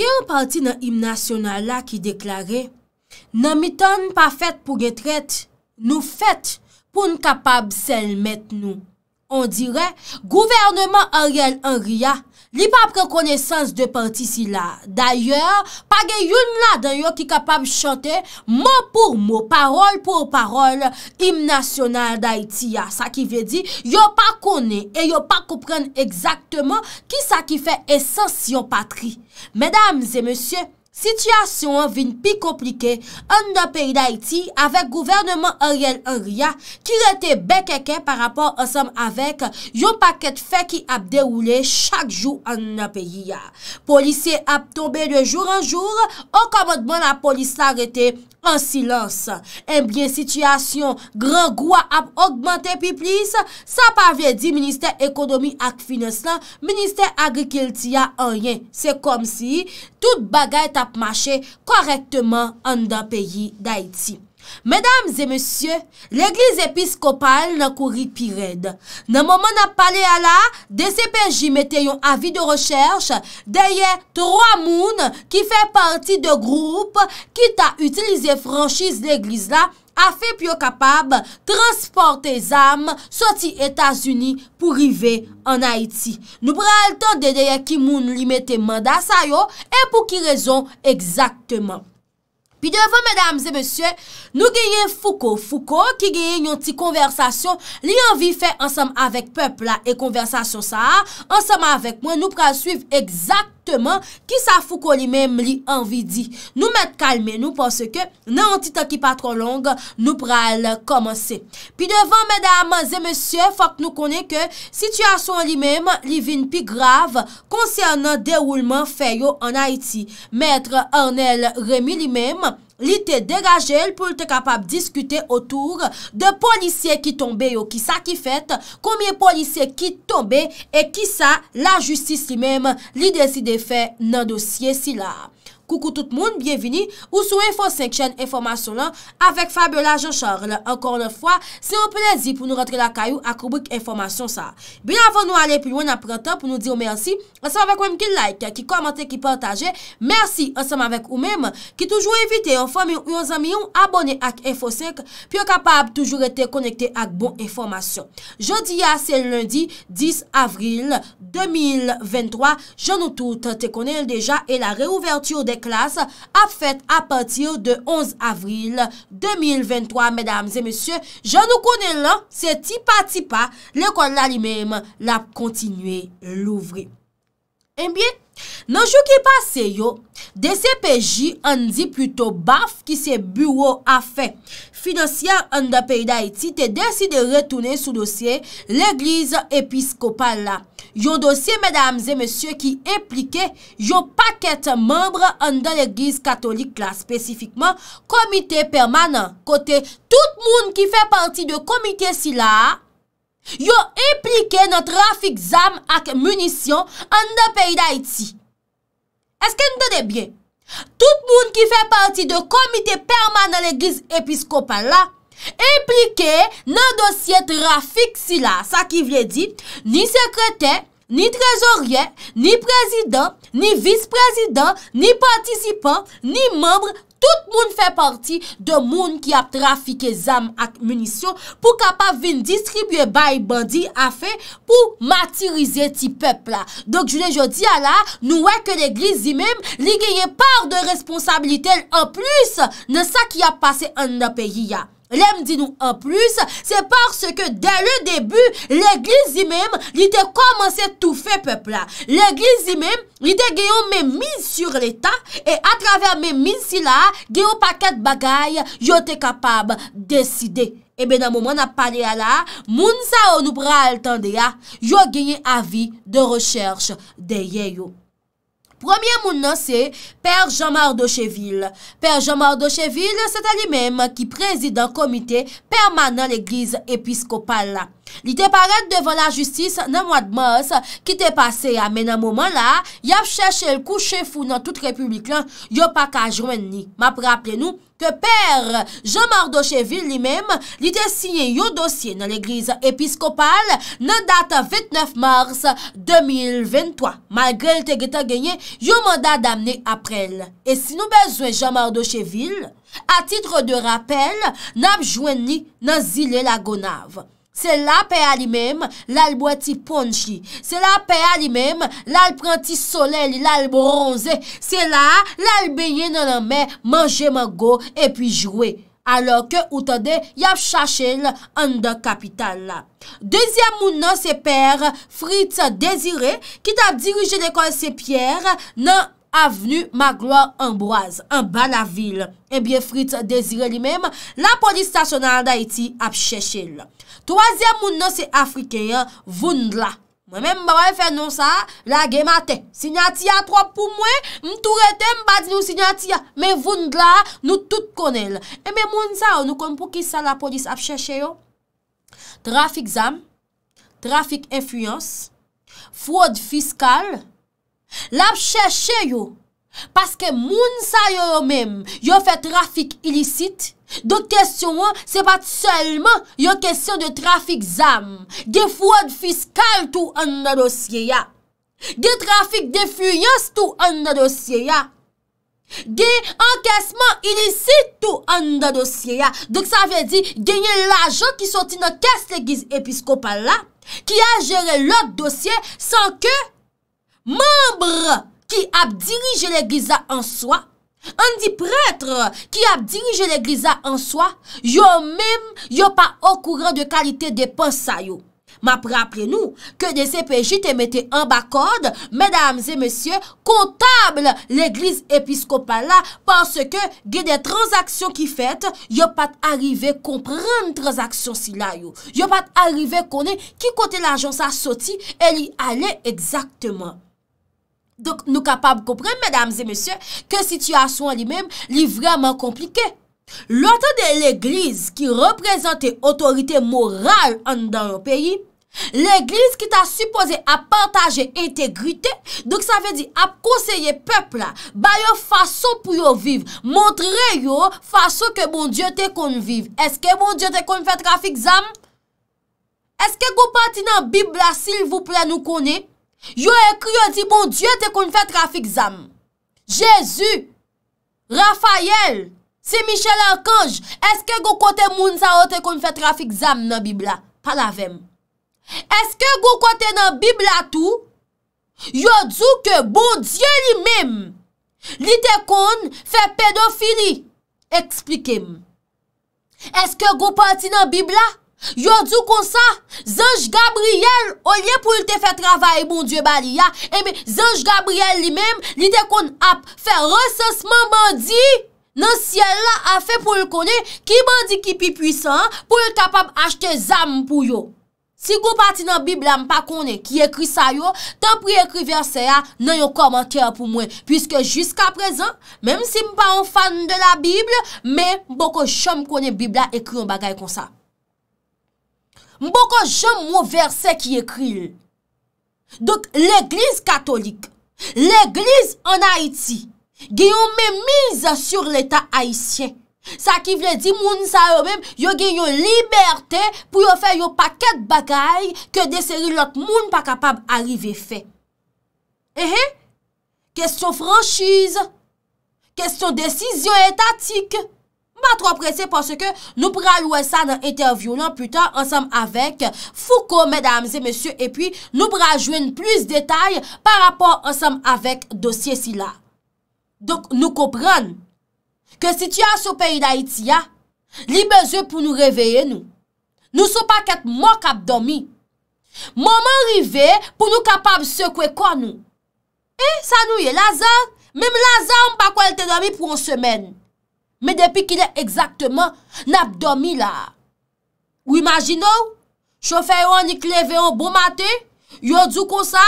Gen yon parti nan imnasyonan la ki deklare, nan mitan pa fet pou getret, nou fet pou n kapab selmet nou. On dirè, gouvernement a riel an ah, ria, li pa pren konesans de parti si la. D'ayor, pa gen yon la d'ayor ki kapab chante, mò pou mò, parol pou parol, kim nasyonal da iti ya. Ah. Sa ki ve di, yo pa kone, e yo pa koupren ekzaktman, ki sa ki fe esans yon patri. Medams e monsye, Sityasyon vin pi komplike an nan peyi d'Haiti avek gouvernman Ariel Haria ki rete bekeke par rapor ansem avek yon paket fe ki ap deroule chak jou an nan peyi ya. Polisye ap tombe de jour an jour, okamotman la polis la rete. An silans, enbyen eh sityasyon, gran gwa ap augmante pi plis, sa pa vye di Ministè Ekodomi ak Fineslan, Ministè Agri Keltia an yen. Se kom si, tout bagay tap mache korektman an da peyi da iti. Medams e monsye, l'Eglise Episkopal nan kouri pired. Nan mouman nan pale ala, D.C.P.J. mette yon avi de recherche deye 3 moun ki fe parti de groupe ki ta utilize franchise l'Eglise la a fe pyo kapab transporte zame soti Etasuni pou rive an Haiti. Nou preal ton deye ki moun li mette manda sa yo e pou ki rezon ekzakteman. Pi devon, mèdames et mèsyè, nou genyen Fouko. Fouko ki genyen yon ti konversasyon li anvi fè ansem avèk pèp la e konversasyon sa. Ansem avèk mwen nou pras suiv ekzak. Ki sa fou ko li mem li anvidi Nou met kalme nou Pon se ke nan an titan ki patro long Nou pral komanse Pi devan medan mas e monsye Fak nou konen ke Sityasyon li mem li vin pi grav Konser nan deroulman feyo an Haiti Metre Arnel remi li mem Li te degaje, li pou te kapab diskute otour de polisye ki tombe yo, ki sa ki fet, komye polisye ki tombe, e ki sa la justis li mem li deside fe nan dosye si la. Koukou tout moun, bienveni ou sou Info 5 chen informasyon lan avèk Fabiola Jean-Charles. Ankon lè fwa se ou plezi pou nou rentre la kayou akoubik informasyon sa. Bien avè nou alè pou yon apretan pou nou di ou mersi ansèm avèk ou m ki like, ki komante, ki pwantaje mersi ansèm avèk ou mèm ki toujou evite ou fòm yon abonè ak Info 5 pi ou kapab toujou etè konekte ak bon informasyon. Jodi a, ah, se l lundi 10 avril 2023, jounou tout te konèl deja e la reouverti ou de klas a fèt a patir de 11 avril 2023, mèdames et mèsyè. Je nou konen lan, se tipa tipa lè kon la li mèm la kontinuè louvri. Eh en biè? Nanjou ki pase yo, de se peji an di pluto baf ki se bureau a fe. Finansyen an da peyi da iti te desi de retoune sou dosye l'Eglise Episkopal la. Yo dosye, medamze, monsye, ki implike yo paket membre an da l'Eglise Katolik la, spesifikman komite permanen. Kote tout moun ki fe panti de komite si la a. Yo implike nan trafik zame ak munisyon an nan peyi da iti. Eske mdode bie? Tout moun ki fe parti de komite permane an l'Eglise Episkopal la, implike nan dosyet trafik si la, sa ki vle di, ni sekrete, ni trezorye, ni prezident, ni visprezident, ni participant, ni membre, Tout moun fè parti de moun ki ap trafike zam ak munisyon pou kapap vin distribye bay bandi afe pou matirize ti pepla. Donk jounè jò di ala nou wè ke l'eglis di mèm li genye par de responsabilite an plus nan sa ki ap pase an nan peyi ya. Lem di nou an plus, se porske den le debu, l'eglisi mem li te komanse toufe pepla. L'eglisi mem li te genyon men mi sur l'Etat, e atraver men mi si la, genyon paket bagay, yo te kapab deside. Ebe nan mouman apane ya la, moun sa ou nou pral tende ya, yo genyon avi de recherche de yeyo. Premier moun nan se, Père Jean-Marc de Cheville. Père Jean-Marc de Cheville, se te li mem ki prezident komite permanent l'eglise episkopal la. Li te paret devan la justice nan mouad mos, ki te pase ah, amen nan mouman la, yap chèche l kouche foun nan tout republik lan, yo pa ka jwen ni. Map rappele nou? Ke pèr Jean Mardosheville li mèm li te siye yo dosye nan l'Eglise Episkopal nan data 29 mars 2023. Mal gèl te geta genye, yo manda damne aprel. E si nou bezwen Jean Mardosheville, a titre de rapel, nan apjwen ni nan zile la gonav. Se la pe a li mem, lal bwati ponchi. Se la pe a li mem, lal pranti solel, lal bronze. Se la, lal beye nananme manje mango epi jwe. Alo ke utade, yap chache l an da kapital la. Dezyam moun nan se per, Fritz Dezire, kit ap dirije dekol se pier nan avenu Maglo Amboise, an ba la vil. Ebyen Fritz Dezire li mem, la poli stasyonan da iti ap chache l. Troasyan non, non eh, moun nan se Afrikayan, voun dla. Mwen men mbaba e fè nan sa, la gemate. Sinyati a trope pou mwen, mtou rete mbadi nou sinyati a. Men voun dla, nou tout konel. E men moun sa, nou kon pou ki sa la polis ap chèche yo? Trafik zam, trafik enfuyans, fwod fiskal, la ap chèche yo. Paske moun sa yo yo mem, yo fe trafik ilisit. Donk kesyon an, se pat selman yo kesyon de trafik zam. Ge fwad fiskal tou an nan dosye ya. Ge trafik defluyans tou an nan dosye ya. Ge ankesman ilisit tou an nan dosye ya. Donk sa ve di genye lajou ki soti nan kesle giz Episkopala. Ki a jere lout dosye san ke membren. Ki ap dirije l'eglisa an soa An di pretre Ki ap dirije l'eglisa an soa Yo mem yo pa okouran De kalite depansa yo Ma praple nou Ke de CPJ te mette an bakode Mesdames et messieurs Kontable l'eglise episkopala Pense ke ge de transaksyon ki fete Yo pat arrive Komprende transaksyon si la yo Yo pat arrive kone Ki kote l'ajonsa soti El y ale exactement Donk nou kapab kompre, mesdames et messieurs, ke situasyon li mèm li vreman komplike. Lote de l'Eglise ki represente otorite moral an dan yo peyi, l'Eglise ki ta suppose apantaje integrite, donk sa ve di ap konseye pepla, ba yo fason pou yo vive, montre yo fason ke bon diote kon vive. Eske bon diote kon fè trafik zan? Eske go pati nan Bibla, sil vouple nou konye? Yo ekri yo di, bon, Diyo te kon fè trafik zam. Jezu, Rafael, se Michel Arcange, eske go kote moun sa o te kon fè trafik zam nan Bibla? Palavem. Eske go kote nan Bibla tou? Yo dzu ke, bon, Diyo li mèm. Li te kon fè pedofili. Eksplikem. Eske go pote nan Bibla? Yon djou konsa, zanj Gabriel, olye pou lte fe travaye bon djou bali ya, eme eh zanj Gabriel li mem, li de kon ap fe resesman bandi nan siel la a fe pou l kone, ki bandi ki pi pwisan pou l kapab achte zam pou yo. Si goun pati nan bibla m pa kone ki ekri sa yo, tan pri ekri verse ya ah, nan yon komantere pou mwen, pwiske jiska prezen, mem si m pa ou fan de la bibla, men boko chom kone bibla ekri yon bagay konsa. Mbo kon jem mwo verse ki ekril. Dok l'Eglise katolik, l'Eglise an Haiti, geyon men miz sur l'Etat Haitien. Sa ki vle di moun sa yo bem, yo geyon liberte pou yo fe yo paket bagay ke deseri lot moun pa kapab arrive fe. Ehe, eh? kesto franchize, kesto desisyon etatik, pa tro presye pwase ke nou pral wè sa nan etervyonan putan ansam avèk Fouko, mèdames et mèsyò epwi nou pral jwen plus detay par rapò ansam avèk dosye si la. Dok nou kopran ke si tiyan sou peyi d'Haïtia libezè pou nou reveye nou. Nou sou pa ket mok ap domi. Moman rive pou nou kapab se kwe kon nou. E, sa nou yè lazan, mèm lazan mpa kwa lte domi pou an semen nou. me depi ki le exaktman nabdomi la. Ou imagino, chofeyon ni kleveyon bomate, yo djou konsa,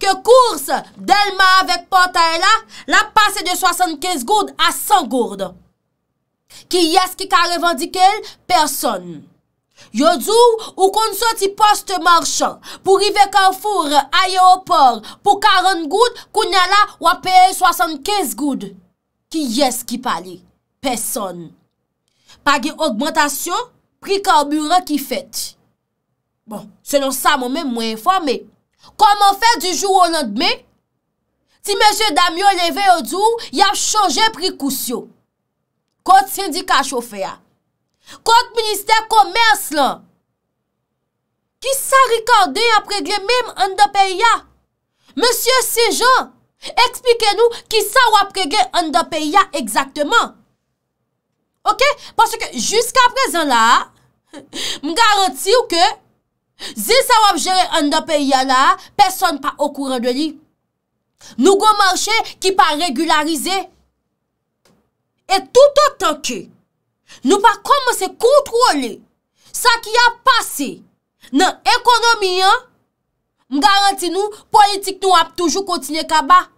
ke kours delman avèk potay la, la pase de 75 goud a 100 goud. Ki yes ki kare vendikel, person. Yo djou, ou konsa ti poste marchan, pou rivek an four, aye o por, pou 40 goud, koun ya la wapè 75 goud. Ki yes ki pale. Pèson, pa gen augmantasyon pri ka oburant ki fèt. Bon, selon sa moun mè mwen mwen informè. Koman fè du jou ou lond mè? Ti mè sè Damyo leve yo djou, y ap chanje pri kousyo. Kote sindika chou fè ya. Kote minister komers lan. Ki sa rekorde y apregè mèm an da pey ya? Mè sè sejan, ekspike nou ki sa wapregè an da pey ya eksaktèman? Ok, parce que jusqu'à présent là, m'garanti ou ke zil sa wap jere an da peyi ya la, person pa okouran de li. Nou gomarche ki pa regularize. Et tout autant ke nou pa komanse kontrole sa ki ya pase nan ekonomi ya, m'garanti nou politik nou ap toujou kontine kaba.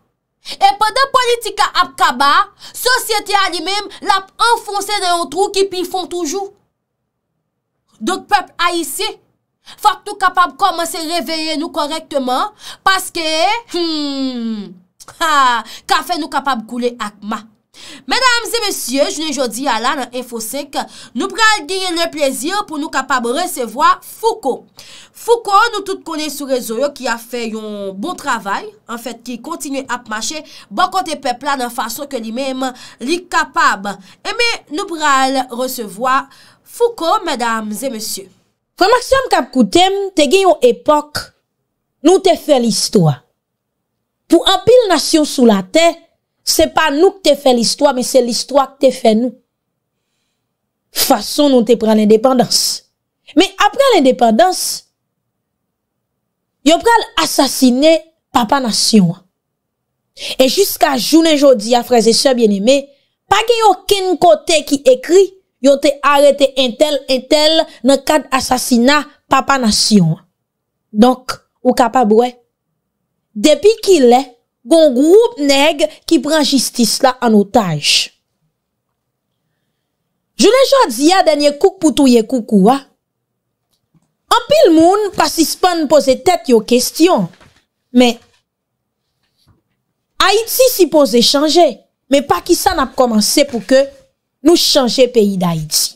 E pa de politika ap kaba, sosyete a li mem l ap enfonse de yon trou ki pi fon toujou. Dok pep a yisi, fak nou kapab komanse reveye nou korektman, paske, hmmm, ha, ka fe nou kapab koule akma. Mèdames et mèsyè, jounen jodi ala nan enfosek Nou pral genye le plezyon pou nou kapab recevoa Fouko Fouko nou tout konen sou rezo yo ki a fe bon bon eh yon bon travay An fèt ki kontinye ap mache Ban kote pepla nan fasyon ke li mèm li kapab Eme nou pral recevoa Fouko mèdames et mèsyè Komaksyon m kap koutem te genye yon epok Nou te fe l'istwa Pou anpil nasyon sou la tey Se pa nou ke te fe l'histoire, men se l'histoire ke te fe nou. Fason nou te pren l'independance. Men apren l'independance, yo pren l'assassiné Papa Nation. E jiska jounen jodi, a fraze se bien eme, pa gen yo ken kote ki ekri, yo te arete entel entel nan kat asassinat Papa Nation. Donk, ou kapabwe, depi ki lè, Gon groub neg ki pran jistis la an otaj. Jou le jwa di ya denye kouk pou touye kouk ou a. An pil moun pasis pan pose tet yo kestyon. Me, Haidsi si pose chanje. Me pakisan ap komanse pou ke nou chanje peyi da Haidsi.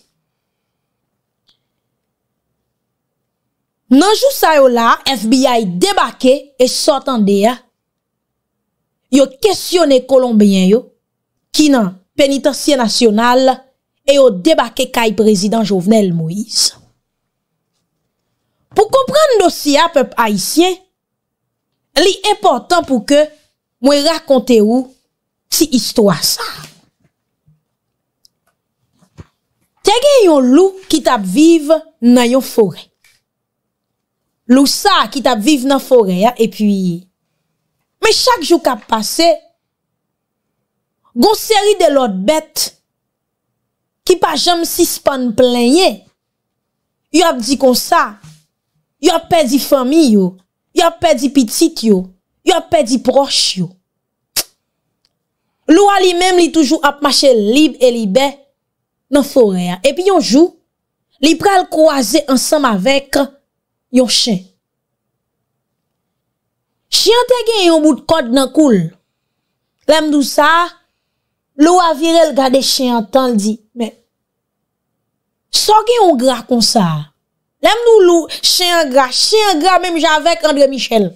Nanjou sa yo la, FBI debake e sotan de ya. yo kestyone kolombiyen yo ki nan penitansyen nasyonal e yo debake kay prezident Jovenel Moïse. Po kompren dosya pep aisyen, li e portan pou ke mwen rakonte ou ti histouas. Tegye yon lou ki tap vive nan yon fore. Lou sa ki tap vive nan fore, e pi... E chak jou kap pase, goun seri de lot bet, ki pa jom si span plenye, yo ap di kon sa, yo ap pedi fami yo, yo ap pedi pitit yo, yo ap pedi proch yo. Lou a li menm li toujou ap mache lib e libe nan forea. E pi yon jou, li pre al kouaze ansam avek yon chen. Chien te gen yon bout kod nan koul Lemdou sa Lou avire l gade chien Tan l di So gen yon gra kon sa Lemdou lou chien gra Chien gra menm javek Andre Michel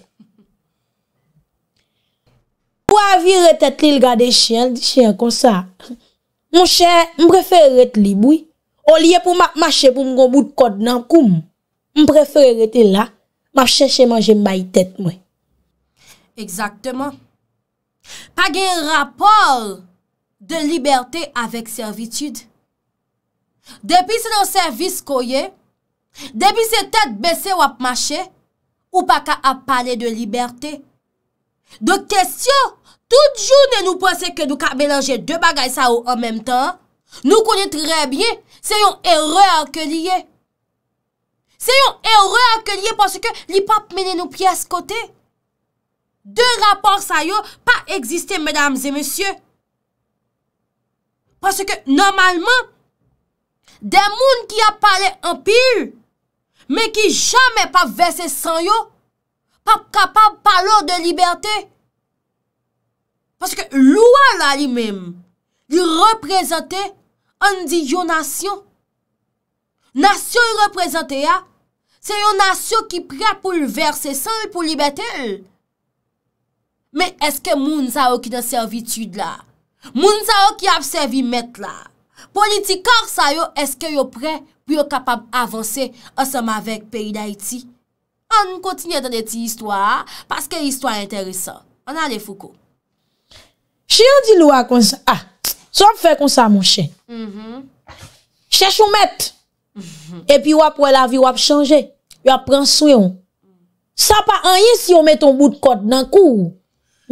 Pou avire tet li l gade chien L di chien kon sa Mou chen mprefer rete li boui O liye pou ma chen pou mgon bout kod nan koum Mprefer rete la Ma chen chen manje mbay tet mwen pa gen rapol de liberte avek servitude depi se nan servis koye depi se tet bese wap mache ou pa ka ap pale de liberte do kestyon tout jou ne nou pense ke nou ka melange de bagay sa ou an menm tan nou konen tre bie se yon erre ak liye se yon erre ak liye panse ke li pap menen nou pi as kote se yon erre ak liye De rapor sa yo pa egziste, mesdames et messieurs. Paske normalman, de moun ki ap pale an pi, me ki jame pa vese san yo, pa kapab pa lor de liberté. Paske lwa la li mem, li reprezenté an di yo nasyon. Nasyon reprezenté ya, se yo nasyon ki pre pou vese san yo pou liberté yo. Me eske moun za ou ki nan servitude la? Moun za ou ki ap servi met la? Politi kors a yo, eske yo pre bi yo kapab avanse asama vek peyi da iti? An m kontinye dan eti histwa, paske histwa enteresan. An ale fuko. Che yon di lwa konsa, ah, sou ap fe konsa moun che. Mm-hmm. Che chou met, mm-hmm. epi wap wè la vi wap chanje, wap pran sou yon. Sa pa anye si yon met ton bout kote nan kou ou.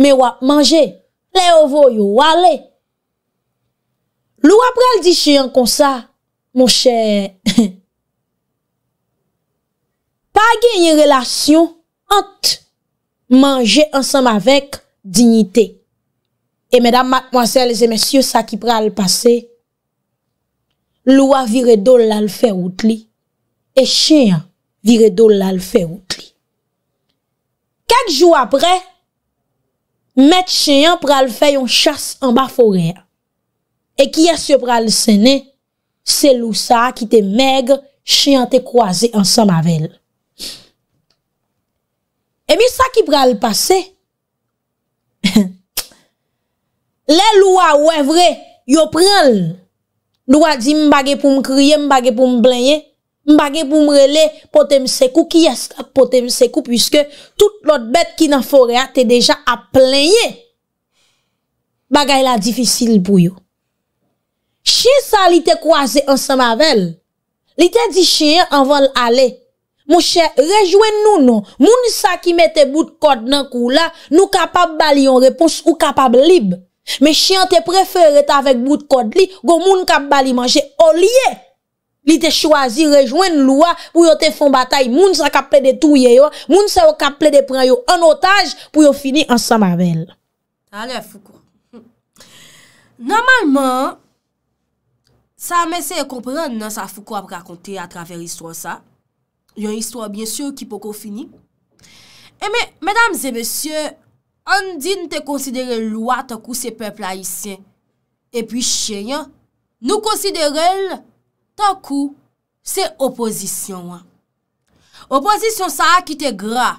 me wap manje, le ovo yo wale. Lou apre al di chiyan kon sa, moun chè, pa gen yon relasyon, ant manje ansam avèk dignite. E mèdam matmwazèl zè mèsyè, sa ki pral pase, lou avire do lal fè wout li, e chiyan vire do lal fè wout li. Kèk jou apre, moun chè, Met chenyan pral fè yon chas an ba forea. E kia se pral sene, se lousa ki te megre, chenyan te kwaze ansan mavel. E mi sa ki pral pase? Le lou a wè vre, yo pral, lou a di mbagè pou mkriye, mbagè pou mblenye. M bagay pou m rele pote m sekou, ki yas ka pote m sekou, pwiske tout lot bet ki nan forea te deja ap plenye. Bagay la difisil pou yo. Chien sa li te kwaze ansan mavel. Li te di chien anvan l'ale. Mou chien rejouen nou nou. Moun sa ki mete bout kod nan kou la, nou kapab bali yon repous ou kapab lib. Me chien te preferet avek bout kod li, go moun kap bali manje olye. Li te chwazi rejwen lwa pou yo te fon batay. Moun sa ka ple de touye yo. Moun sa yo ka ple de pren yo an otaj pou yo fini an samabel. Ale Foukou. Normalman, sa mese yon kompren nan sa Foukou ap rakonte atraver istwa sa. Yon istwa byen syo ki poko fini. Eme, medam zemesye, an din te konsidere lwa takou se pepl aisyen. E pi chenyan, nou konsidere lwa an kou, se oposisyon an. Oposisyon sa a ki te gra.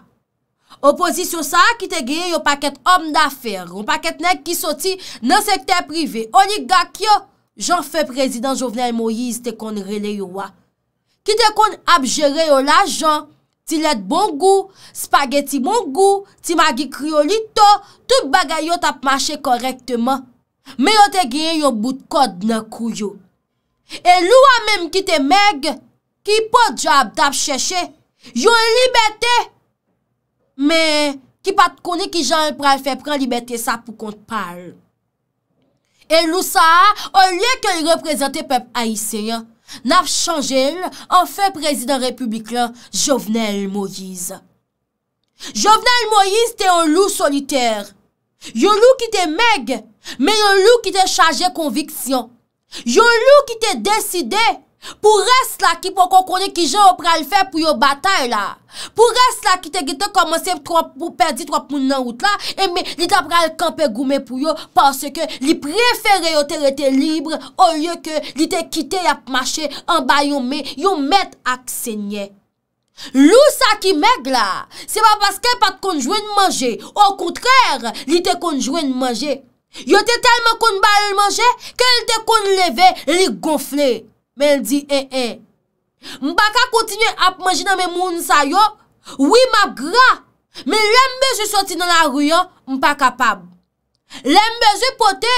Oposisyon sa a ki te geye yo paket om dafer. O paket nek ki soti nan sekte privé. O li gak yo, jan fe prezident jovenel Moïse te kon rele yo a. Ki te kon ap jere yo la jan, ti let bon gou, spageti bon gou, ti magi kriolito, tout bagay yo tap mache korektman. Me yo te geye yo bout kod nan kou yo. E lou a mèm ki te mèg, ki po job tap chèche, yon libetè. Mè, ki pat konè ki jan pral fè pran libetè sa pou kont pal. E lou sa, o lè kè yon reprezentè pep Aïsé, nap chanjèl an fè prezident republik lan Jovenel Moïse. Jovenel Moïse tè yon lou solitèr. Yon lou ki te mèg, mè yon lou ki te chanjè konviksyon. Yon lou ki te deside pou res la ki pou kon kone ki jen ou pral fe pou yo batay la. Pou res la ki te gete komanse pou perdi 3 moun nan wout la. Eme li te pral kampe goume pou yo. Pase ke li prefere yo terete libre. Oye ke li te kite yap mache an bayon me. Yon met ak senye. Lou sa ki meg la. Se pa paske pat konjwen manje. Ou kontrere li te konjwen manje. Yo te telman koun bali l manje, ke l te koun leve li gonfle. Men di en eh, en. Eh. M pa ka kontinyen ap manje nan men moun sa yo. Oui ma gra, men lembeze soti nan la ruyo, m pa kapab. Lembeze pote,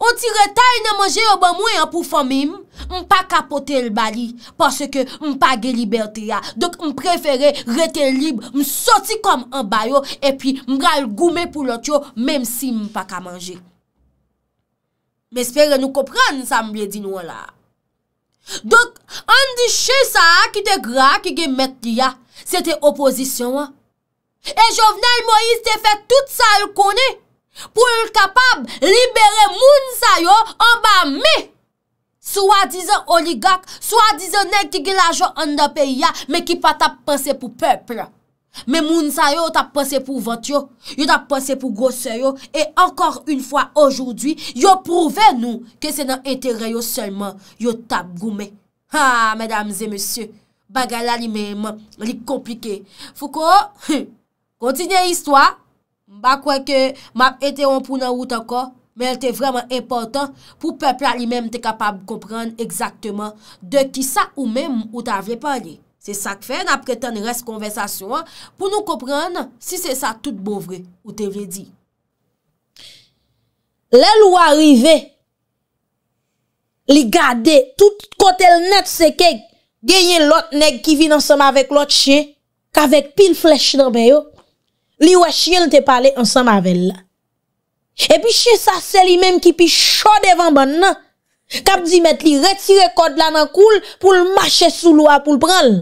on ti reta yon manje yo ban mwen yon pou fomim. M pa kapote l bali, porsi ke m pa ge liberte ya. Dok m preferi rete lib, m soti kom an bayo, epi m ra l goume pou lot yo, menm si m pa ka manje. Mè espère nou kopran san mbè di nou la. Dok, an di chè sa ki te gra ki ge met li ya, se te opozisyon an. E jovnel Moïse te fè tout sa l konè, pou l kapab libere moun sa yo an ba mi. Soua dizen oligak, soua dizen nek ki ge la jò an da pe ya, mè ki pata pense pou pèpre an. Men moun sa yo tap pase pou vant yo Yo tap pase pou gos se yo E ankor un fwa ajoudwi Yo pouve nou Ke se nan entere yo selman Yo tap goume Ha, medamze, monsye Bagala li men, li komplike Fouko, kontinye istwa Bakweke, map ete yon pou nan ou tako Men elte vreman importan Pou pepla li men te kapab komprende Eksakteman De ki sa ou men ou ta vrepan li Se sak fe, napre tan ne res konvesasyon, pou nou kopren si se sa tout bovre ou te vredi. Le lwa rive, li gade, tout kote l net se kek, genyen lot neg ki vin ansama vek lot che, ka vek pil flesh nan beyo, li wè chye l te pale ansama vek la. E pi che sa se li menm ki pi chode evan ban nan, kap di met li retire kote la nan koul pou l mache sou lwa pou l pran l.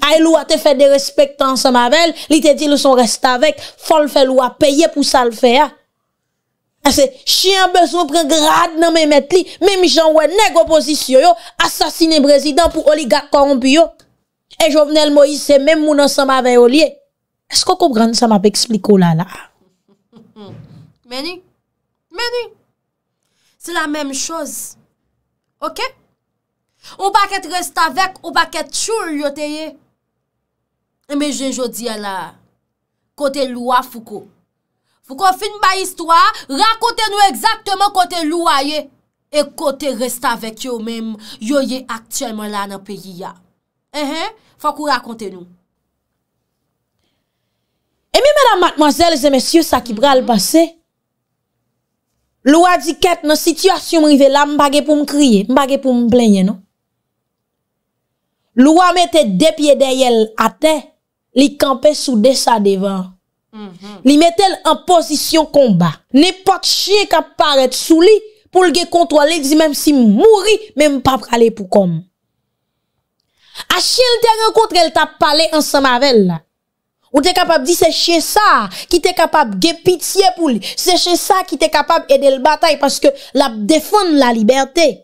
Ay lou a te fe de respek tan sa mavel, li te di louson resta vek, fol fe lou a peye pou sa l fe ya. A se, chien bezou pre grade nan men met li, men mi jan wè neg oposisyon yo, asasine brezidant pou oligat korompi yo. E jovenel Moise se men mounan sa mavel olie. Esko kou brand sa ma pe ekspliko lala? Meni, meni, se la menm choz. Ok? Ou baket resta vek, ou baket choul yote ye. Eme jenjo diye la, kote lwa fuko. Fuko fin ba istwa, rakote nou ekzaktman kote lwa ye. E kote resta vek yo menm, yo ye aktyenman la nan peyi ya. Ehe, foko rakote nou. Eme menam matmazel zemesyo sa ki bra l basen. Lwa di ket nan sityasyon mrive la, mbagye pou mkriye, mbagye pou mblenye nou. Lou a mette de pye de yel ate, li kampe sou de sa devan. Mm-hmm. Li mette l en posisyon komba. Ne pat chye kap paret sou li, pou l ge kontwa le, zi mem si mouri, mem pa prale pou kom. A chye l te renkontre, el ta pale ansama vel. Ou te kapab di se chye sa, ki te kapab ge pitiye pou li. Se chye sa ki te kapab edel batay, paske la defon la liberté.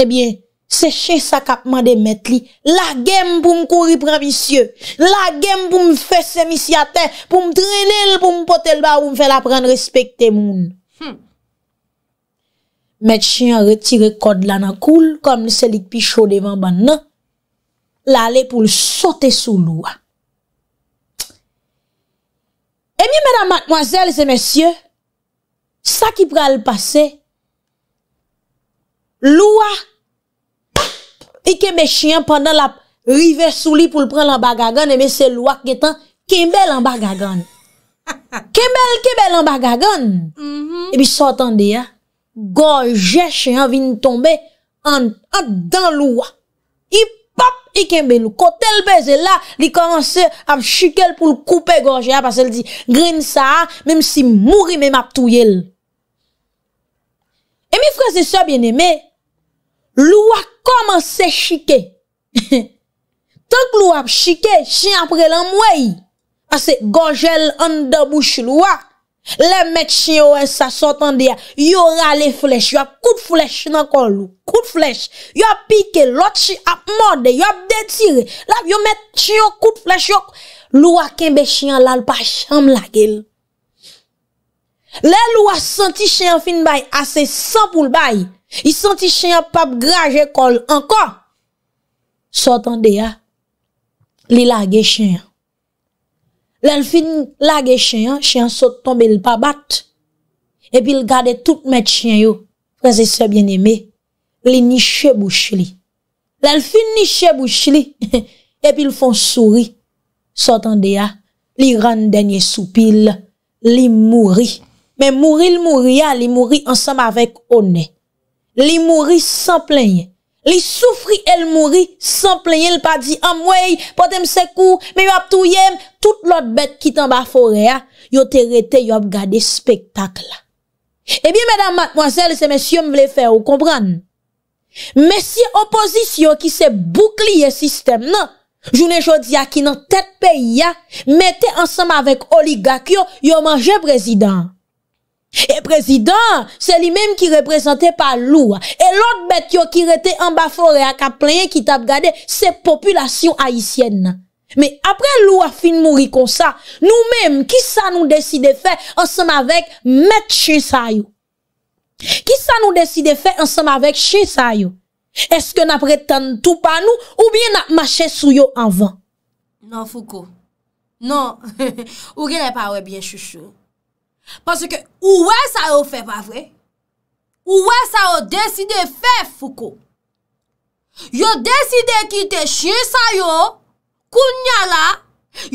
Ebyen, eh Se che sa kapman de met li, la gem pou m kouri prabisye, la gem pou m fese misi ate, pou m trene l pou m pote l ba, pou m fè la pran respekte moun. Hmm. Met chen yon retire kod lan akoul, kom li se lik pi chou devan ban nan, la ale pou l sote sou l oua. E mi, medan matmoazel, se mesye, sa ki pra l pase, l oua, I kembe chyan pandan la rive sou li pou l pran l ambagagon, eme se l wak getan kembe l ambagagon. Kembel kembe l ambagagon. E bi sotan de ya, gorje chyan vin tombe an dan l wak. I pop, i kembe l wak. Kotel bezè la, li komanse am chikel pou l koupe gorje ya, pasel di grin sa a, mem si mouri mem ap touye l. E mi fwese sa bien eme, Lou wak koman se chike. Teng lou wap chike, chen apre lan mwey. Ase gojel an dabouche lou wak. Le met chen yo en sa sotan dia. Yo rale flesh, yo ap kout flesh nan kon lou. Kout flesh. Yo ap pike, yo ap morde, yo ap detire. La yo met chen yo kout flesh yok. Lou wak kembe chen lal pa chanm la gel. Le lou wak senti chen fin bay, ase sanpoul bayi. I santi chenyan pap graje kol ankon Sotan de ya Li lage chenyan Lel fin lage chenyan Chenyan sot tombe l pabat Epi l gade tout met chenyo Prese se bien eme Li niche bouch li Lel fin niche bouch li Epi l fon souri Sotan de ya Li rande nye soupil Li mouri Men mouri l mouri ya Li mouri ansam avek one Li mouri san plenye. Li soufri el mouri san plenye. El pa di amwey, ah, potem sekou, me yo ap touyem, tout lot bet ki tan ba forea, yo te rete yo ap gade spektakla. Ebyen, eh medan matmoazel, se mesye yo m vle fe ou kompran. Mesye opozisyon ki se boukli ye sistem nan, jounen jodia ki nan tet pe ya, mette ansam avek oligak yo, yo manje prezident. E prezident, se li menm ki represente pa lou E lot bet yo ki rete amba fore a ka plenye ki tab gade se populasyon aisyen nan Me apre lou a fin mouri kon sa, nou menm, ki sa nou deside fe, ansem avek met chisa yo Ki sa nou deside fe, ansem avek chisa yo Eske na pretende tou pa nou, ou bien na mache sou yo anvan Non foko, non, ou gen e pawe bien chouchou Pansè ke ouè sa yo fè pa vwè. Ouè sa yo deside fè fwoukou. Yo deside ki te chye sa yo. Koun ya la.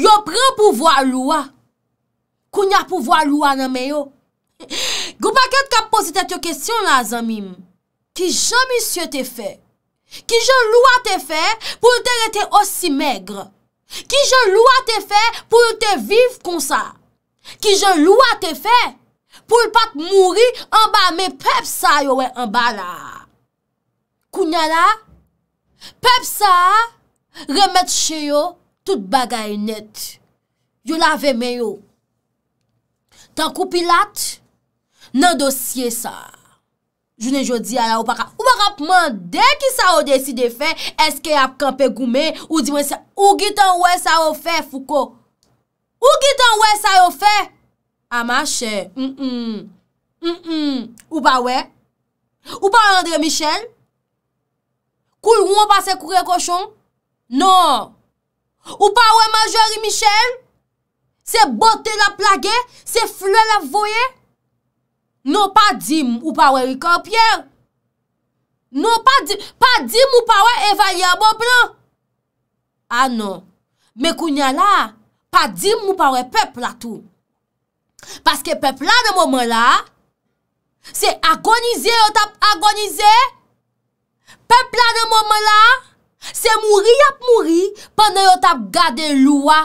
Yo pren pou vwa lwa. Koun ya pou vwa lwa nan me yo. Goupakèd ka posite te kèsyon la zanmim. Ki jami sye te fè. Ki jen lwa te fè pou te lete osi mègre. Ki jen lwa te fè pou te vif kon sa. Ki jen lwa te fe, pou l pat mouri anba me pep sa yo we anba la. Kou nye la, pep sa, remet che yo, tout bagay net. Yo la veme yo. Tan kou pilat, nan dosye sa. Jounen jodi a la ou pa ka, ou pa ka pman dek ki sa ou deside fe, eske ap kanpe goume ou diwen se, ou gitan we sa ou fe fuko. Ou ki tan wè sa yo fè? A ma chè. M-m-m. M-m-m. Ou pa wè? Ou pa Andre Michel? Koul wè ou pa se kou kre koshon? Non. Ou pa wè Majori Michel? Se botè la plage? Se flè la voye? Non pa dim ou pa wè wikor pier? Non pa dim ou pa wè evalya bo blan? A non. Mè kou nya la? pa dim mw pa wè pep la tou. Paske pep la de mw mwen la, se agonize yo tap agonize, pep la de mw mwen la, se mwri ap mwri, pwende yo tap gade lwa,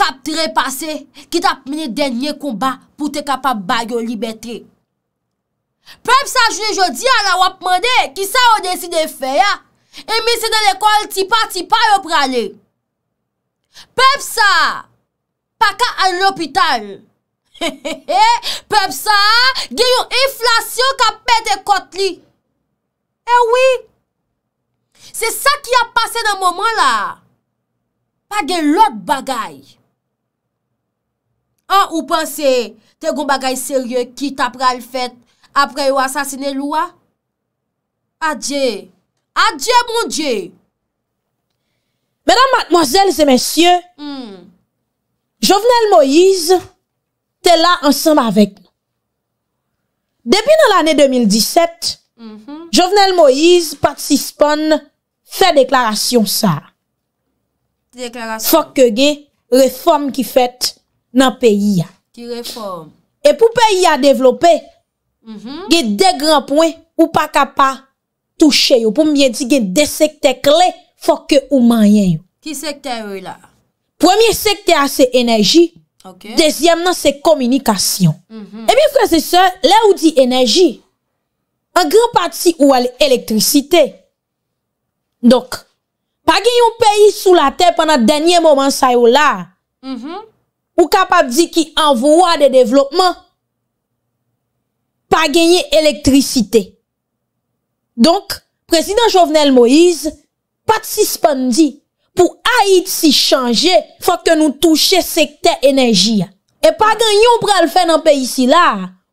kap trepase, ki tap mwen denye koumba, pou te kap ap bagyo libetre. Pep sa jouni jodi, ala wap mwende, ki sa wadensi de fe ya, e misi de lekol, ti pa ti pa yo prale. Pep sa, baka an l'hopital. He he he, pep sa, gen yon inflasyon ka pe de kot li. E wii, se sa ki a pase nan mouman la, pa gen lot bagay. An ou panse, te goun bagay serye, kit apre al fèt, apre yo asasine lou a? Adje, adje moun je. Mèdam matmojèl se mèsyè, mèdam matmojèl se mèsyè, Jovenel Moïse tè la ansem avèk nou. Depi nan l'anè 2017, Jovenel Moïse, Pat Sispon, fè deklarasyon sa. Fòk ke gen reform ki fèt nan peyi ya. Ki reform. E pou peyi ya devlopè, mhm. gen dekran pwen ou pa kapa touche yo. Pou mwen di gen desekte kle fòk ke ou manyen yo. Ki sekte yo la? Premye sekte non, mhm. eh a se enerji, dezyem nan se komunikasyon. Ebyen fre se se, la mhm. ou di enerji, an gran pati ou al elektrisite. Dok, pa genyon peyi sou la ten panan denye momen sa yo la, ou kapap di ki an vouwa de devlopman, pa genyen elektrisite. Dok, prezident Jovenel Moïse pati si span di pou ayit si chanje, fwa ke nou touche sektè enerji. E pa gen yon pral fè nan pe isi la,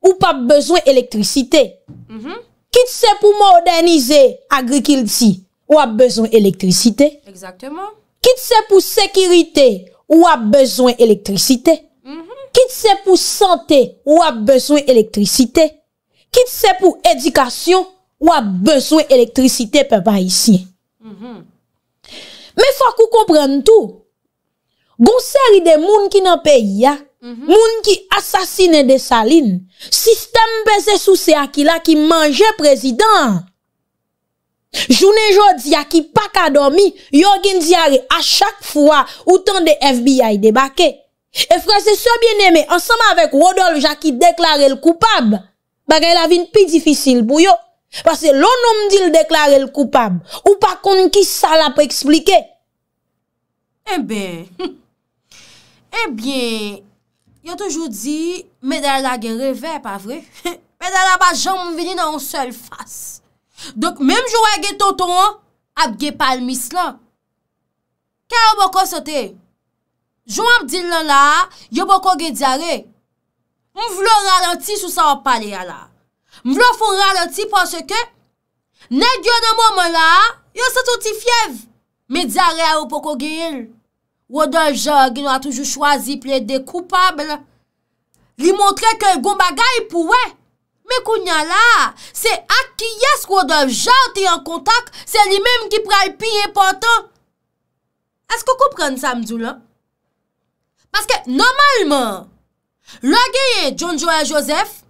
ou pa bezwen elektrisite. Mm-hmm. Kit se pou modernize agrikil si, ou ap bezwen elektrisite. Exactement. Kit se pou sekirite, ou ap bezwen elektrisite. Mm-hmm. Kit se pou sante, ou ap bezwen elektrisite. Kit se pou edikasyon, ou ap bezwen elektrisite pe pa isi. Mm-hmm. Me fwa kou komprenn tou, goun seri de moun ki nan peyi ya, mhm. moun ki asasine de salin, sistem peze sou se aki la ki manje prezident. Jounen jodi aki pak adomi, yo gen diari a chak fwa ou tan de FBI debake. E frase sou bien eme, ansama avek Rodolphe jaki deklare l koupab, bagay la vin pi difisil pou yo. Pase lo nou mdil deklare l koupam, ou pa kon ki sa la pou eksplike? E eh ben, e eh ben, yo toujou di, medal la gen revè, pa vre? Medal la ba jom mvini nan yon sel fas. Dok, menm jou wè gen toton, ap gen pal mis lan. Kè an bò kon sote? Jou an mdil lan la, yo bò kon gen diare. Mvlo nan lantis ou sa wap pale ya la. M vlo foun raloti pan se ke, ne gyo nan moun moun la, yo se touti fyev. Me dza re a ou poko geyil, wot dòl jò gwen a toujou chwazi ple de koupable, li montre ke goun bagay pou we. Me koun nyan la, se ak kiyes wot dòl jò ti an kontak, se li mèm ki pral pi epantan. Eske kou pren samdou la? Paske, normalman, lò geyil John-Joel Joseph,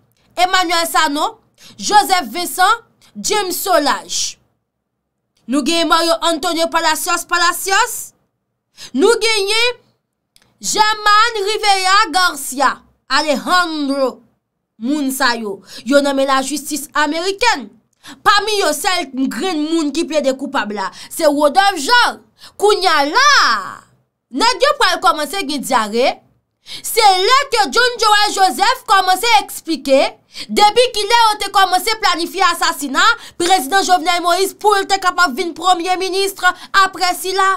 Emmanuel Sano, Joseph Vincent, James Solage. Nou genye Mario Antonio Palacios, Palacios. Nou genye Germane Rivera Garcia, Alejandro Monsayo. Yo nome la justice amerikene. Pa mi yo sel mgrin moun ki ple de koupab la. Se wodev jor, kounya la. Nè diyo pral komanse gwen diyare? Se lè ke John Joseph komanse eksplike, debi ki lè o te komanse planifi asasina, Prezident Jovenel Moïse pou lte kapav vin Premier Ministre apres si lè.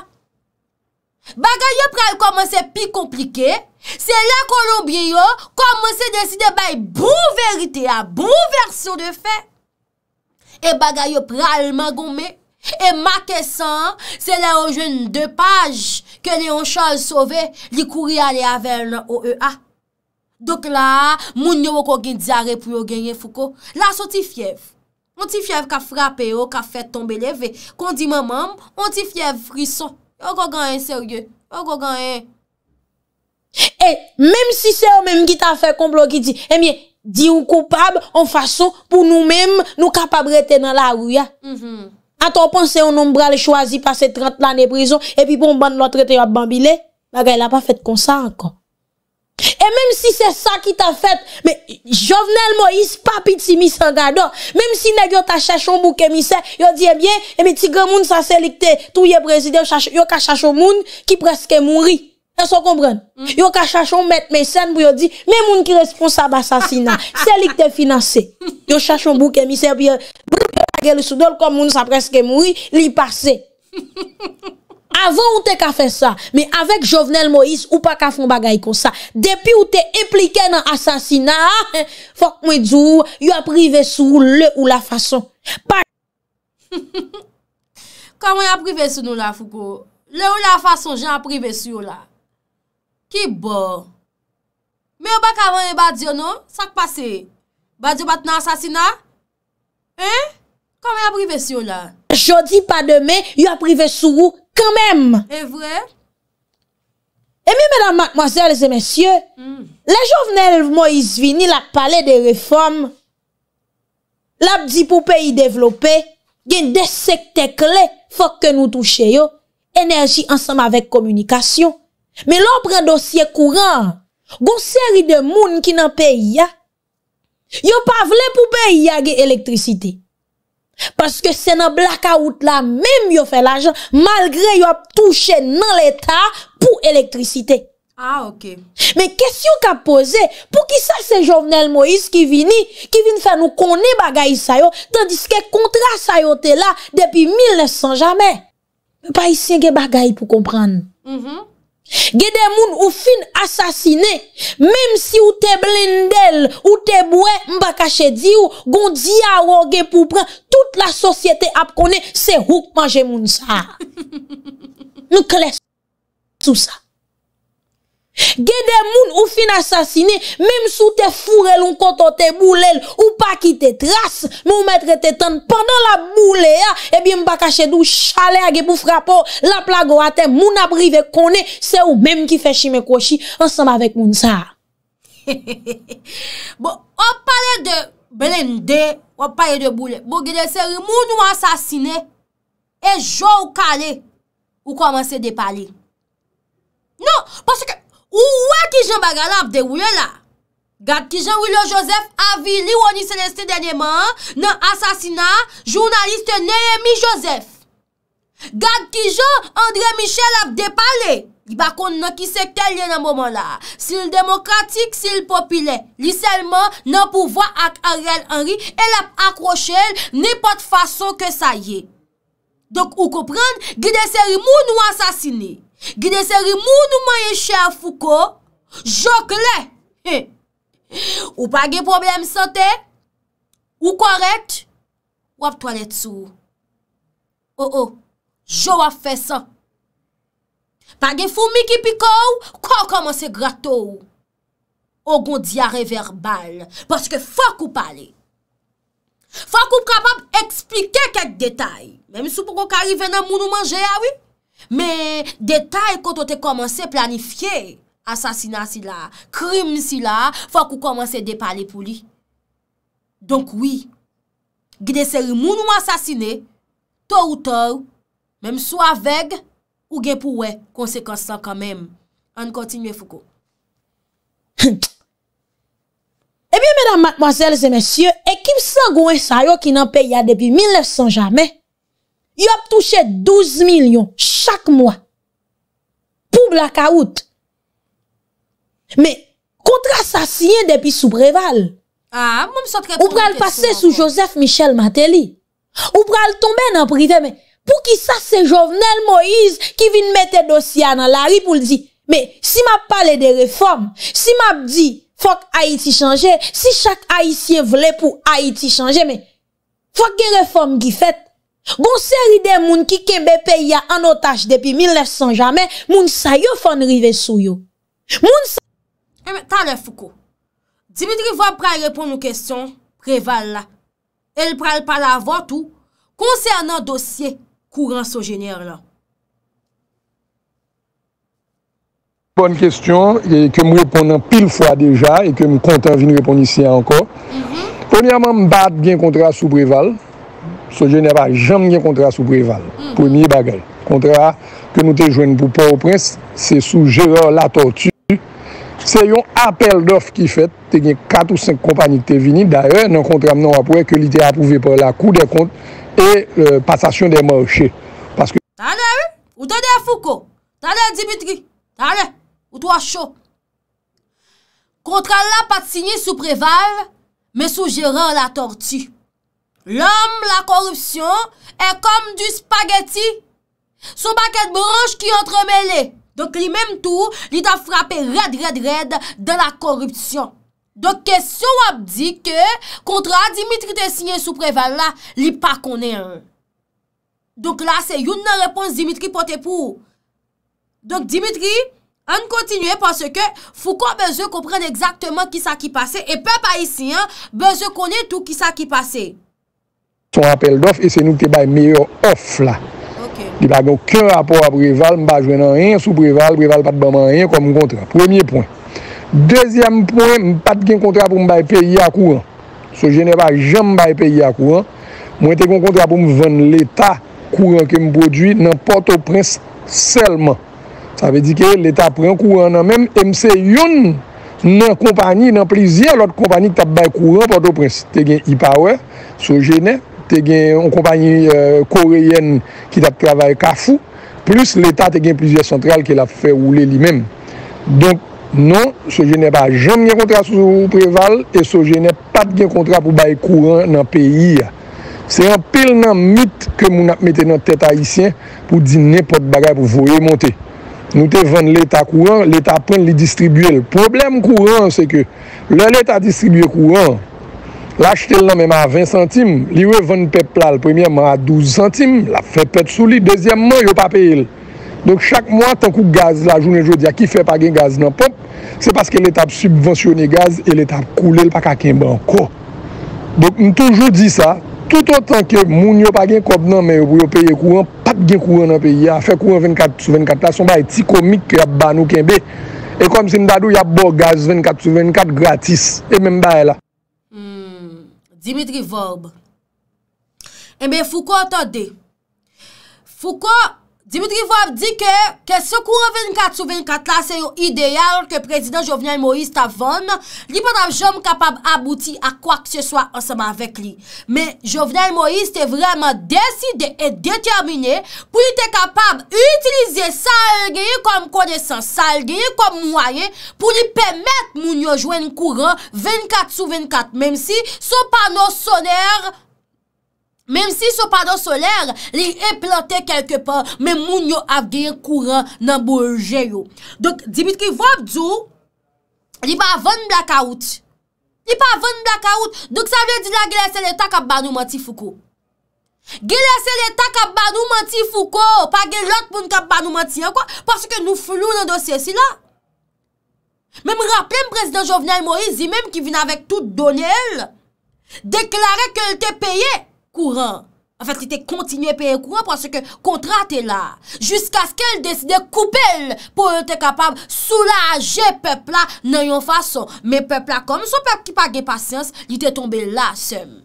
Bagay yo pral komanse pi komplike, se lè konon biyo komanse deside bay bou verite a bou versyon de fe. E bagay yo pral magon me. E ma kesan, se le ou jen nou de paj, ke le ou chal sove, li kouri ale avel nan ou e a. Dok la, moun yo ou kon gen diare pou yo genye fuko. La sou ti fyev. Moun ti fyev ka frape ou, ka fè tombe leve. Kon di mamam, moun ti fyev frison. Ou kon genye serye, ou kon genye. E, mem si se ou mem gita fè kon blo ki di, e eh miye, di ou koupab, ou faso, pou nou mem nou kapab rete nan la ou ya. Mhm. A ton pensée, on nombre le choisi passer 30 ans de prison, et puis bon, de l'autre traité à bambilé. il n'a pas fait comme ça encore. Et même si c'est ça qui t'a fait, mais Jovenel Moïse, pas petit même si nèg yo t'a cherché un bouc émissaire, il dit eh bien, et eh mais petit grand monde ça sélecté, tout yé président cherche, yo ka un monde qui presque mouri. est se qu'on comprend? Mm. Yo un maître mécène pour dire, dit, mais monde qui responsable assassinat, c'est l'icté financé. Yo cherche un bouc émissaire euh, Gèl sou do l komoun sa preske moui, li pase. Avon ou te ka fe sa, me avèk Jovenel Moïse ou pa ka fon bagay kon sa, depi ou te eplike nan asasina, fok mwen djou, yo aprive sou le ou la fason. Pa! Kama yo aprive sou nou la, foko? Le ou la fason, jen aprive sou yo la. Ki bo? Me ou bak avon yo bade yo nou? Sa k pase? Bade yo bat nan asasina? Hein? Hein? Kama aprive sou la? Jodi pa deme, yo aprive sou ou kanmem. E vre? E mi, mèdame, mòzèl, zè mèsyè, la jòvenel Moïse Vini, la pale de reforme, la pdi pou peyi developè, gen desekte kle, fòk ke nou touche yo, enerji ansam avèk komunikasyon. Mè lò pre dosye kouran, goun seri de moun ki nan peyi ya, yo pa vle pou peyi ya ge elektrisitey. Paske sè nan blakaout la, mèm yo fè l'ajan, malgré yo ap touche nan l'Etat pou elektrisite. Ah, ok. Mè kèsyon ka pose, pou ki sa se jovnel Moïse ki vini, ki vini fè nou koni bagay sa yo, tandis ke kontra sa yo te la depi 1900 jamè. Mè pa yi syenge bagay pou kompran. Mh mh. Gede moun ou fin asasine Mem si ou te blindel Ou te boue mbakache di ou Gon diya wong e pou pren Tout la sosyete ap konen Se rouk manje moun sa Nou kles Sou sa Gede moun ou fin asasine Mem sou te furel ou koto te boulel Ou pa ki te tras Moun metre te tan Pendan la boule ya Ebi m baka chedou chale agi pou frapo La plago ate moun abrive kone Se ou mem ki fe chi me koshi Ansama vek moun sa Bo op pale de Belen de Op pale de boule Bo gede seri moun ou asasine E jou kale Ou komanse depale Non, paske Ou wè ki jen bagala ap de wè la? Gat ki jen wè lo Josef avi li wè ni seleste dene man nan asasina jounaliste Neyemi Josef. Gat ki jen Andre Michel ap depale, di bakon nan ki sekel li nan mouman la, sil demokratik, sil popile, li selman nan pouvo ak Ariel Henry, el ap akroche el nipote fason ke sa ye. Dok ou kouprande, gweneseri mou nou asasini. Gide seri moun ou manye chè a fukou, jok lè. Ou pa gen problem sante, ou korek, wap toalet sou. Ou oh, ou, oh. jow ap fè sa. Pa gen foumi ki pikou, kwa koman se grato ou. Ou gon diare verbal, paske fok ou pale. Fok ou prap ap eksplike kek detay. Mèm sou pou kon kari vè nan moun ou manje ya ah wè. Me detay koto te komanse planifiye asasina si la, krim si la, fwa kou komanse depale pou li. Donk wii, gde seri moun mou asasine, to ou to, mèm so aveg, ou gen pou wè konsekansan kwa mèm. An kontinye fuko. Ebyen mèdam matmoazèl zè mèsyè, ekip san gwen sayo ki nan pe ya debi 1900 jamè. yo ap touche 12 milyon chak mwa pou blakaout me kontra sa sinye depi soubreval ah, ou pral pase sou Joseph Michel Mateli ou pral tombe nan prite pou ki sa se jovenel Moïse ki vin mette dosya nan la rip ou li di me si map pale de reform si map di fok Haiti chanje si chak Haitien vle pou Haiti chanje fok ge reform gi fete Gon se ride moun ki kembe pe ya anotaj depi 1900 jamen, moun sa yo fon rive sou yo. Moun sa yo eh, fon rive sou yo. Eme, tan le foukou. Dibidri vwa pral repon nou kesyon, Preval la. El pral pala vwot ou, konser nan dosye kouran sou jenyer la. Bonne kesyon, kem repon nan pil fwa deja, kem kontan vin repon isi anko. Toniaman mbad gen kontra sou Preval. Soje ne pa jam nye kontra sou preval. Hmm. Premier bagay. Kontra ke nou te jwen pou pou ou prens, se sou jèrè la tortue. Se yon apel d'off ki fèt, te gen 4 ou 5 kompany te vinit, da rè nan kontra mè nan wapouè ke li te apouvé pou la kou de kont e patasyon de mòche. Paske... Tane, ou tane Fouko? Tane, Dimitri? Tane, ou twa chò? Kontra la patisyen sou preval, me sou jèrè la tortue. L'om, la korupsyon, e kom du spageti. Son baket branj ki entremelè. Donk li menm tou, li da frape red, red, red dan la korupsyon. Donk kesyo wap di ke kontra Dimitri Tessinyen sou preval la, li pa konen an. Donk la se yon nan repons Dimitri Potepou. Donk Dimitri, an kontinye panse ke fou kon beze kompren ekzaktman ki sa ki pase. E pe pa isi, beze konen tout ki sa ki pase. son apel dof, e se nou te bay meyo of la. Ok. Di ba gen, ken apor apreval, mba jwen nan rin, soupreval, preval pat banman rin, kon mwen kontra. Premier point. Dezyem point, m pat gen kontra pou m bay peyi akouran. Se gen ne ba jen m bay peyi akouran, mwen te kon kontra pou m ven l'Etat, kouran ke m podwi, nan poto prins selman. Sa ve di ke, l'Etat prins kouran nan men, mse yon, nan kompani, nan plizien, l'ot kompani, tap bay kouran, poto prins. Te gen, te gen yon kompanyi euh, koreyen ki ta travaye ka fou plus l'Etat te gen plizye sentral ke la fe oule li men Donk, non, soje ne pa jom gen kontra sou preval e soje ne pat gen kontra pou baye kouran nan peyi ya Se an pel nan mit ke moun ap mette nan tet haisyen pou di nepot bagay pou voye monte Nou te ven l'Etat kouran l'Etat pren li distribuye Problem kouran se ke l'Etat distribuye kouran La chete l nan men a 20 centime, li we ven peplal, premye man a 12 centime, la fe pet soli, dezyemman yo pa pe il. Donk chak mwa tankou gaz la jounen jodi a ki fe pagin gaz nan pop, se paske l etap subvensyone gaz, l etap koule l pa kaken ban ko. Donk m toujou di sa, tout an tanki moun yo pa gen kop nan men yo peye kouan, pat gen kouan nan peyi a, fe kouan 24-24, la son ba e ti komik ya ban ou ken be. E kom si m dadou ya bo gaz 24-24 gratis, e men ba e la. Dimitri Volba. E eh mè foukou a todè. Foukou a... Dimitri Vov di ke se kou an 24 sou 24 la se yo ideyal ke prezident Jovenel Moïse ta von, li patan jom kapab abouti a kwa k se so an seman vek li. Me Jovenel Moïse te vreman deside et determine pou li te kapab utilize salgeye kom konesans, salgeye kom mwaye pou li pemet moun yojwen kou an 24 sou 24. Mem si sou pano soner... Mem si sou pado soler, li implante kelke pan, men moun yo avgen kouran nan bourge yo. Dok, dibit ki vop dzo, li pa avon blakaout. Li pa avon blakaout, dok sa vye di la gilese le ta kap banou manti foukou. Gilese le ta kap banou manti foukou, pa gilote pou nou kap banou manti an kwa, pwase ke nou flou nan dosye si la. Mem rappelem prezident Jovnel Moïse, zi menm ki vin avèk tout donel, deklare ke lte peye, Kouran, an fèk li te kontinye peye kouran pwansè ke kontra te la. Jusk aske el deside koupe el pou yon te kapab soula aje pepla nan yon fason. Men pepla kon, son pepla ki pa gen pasyans, li te tombe la sem.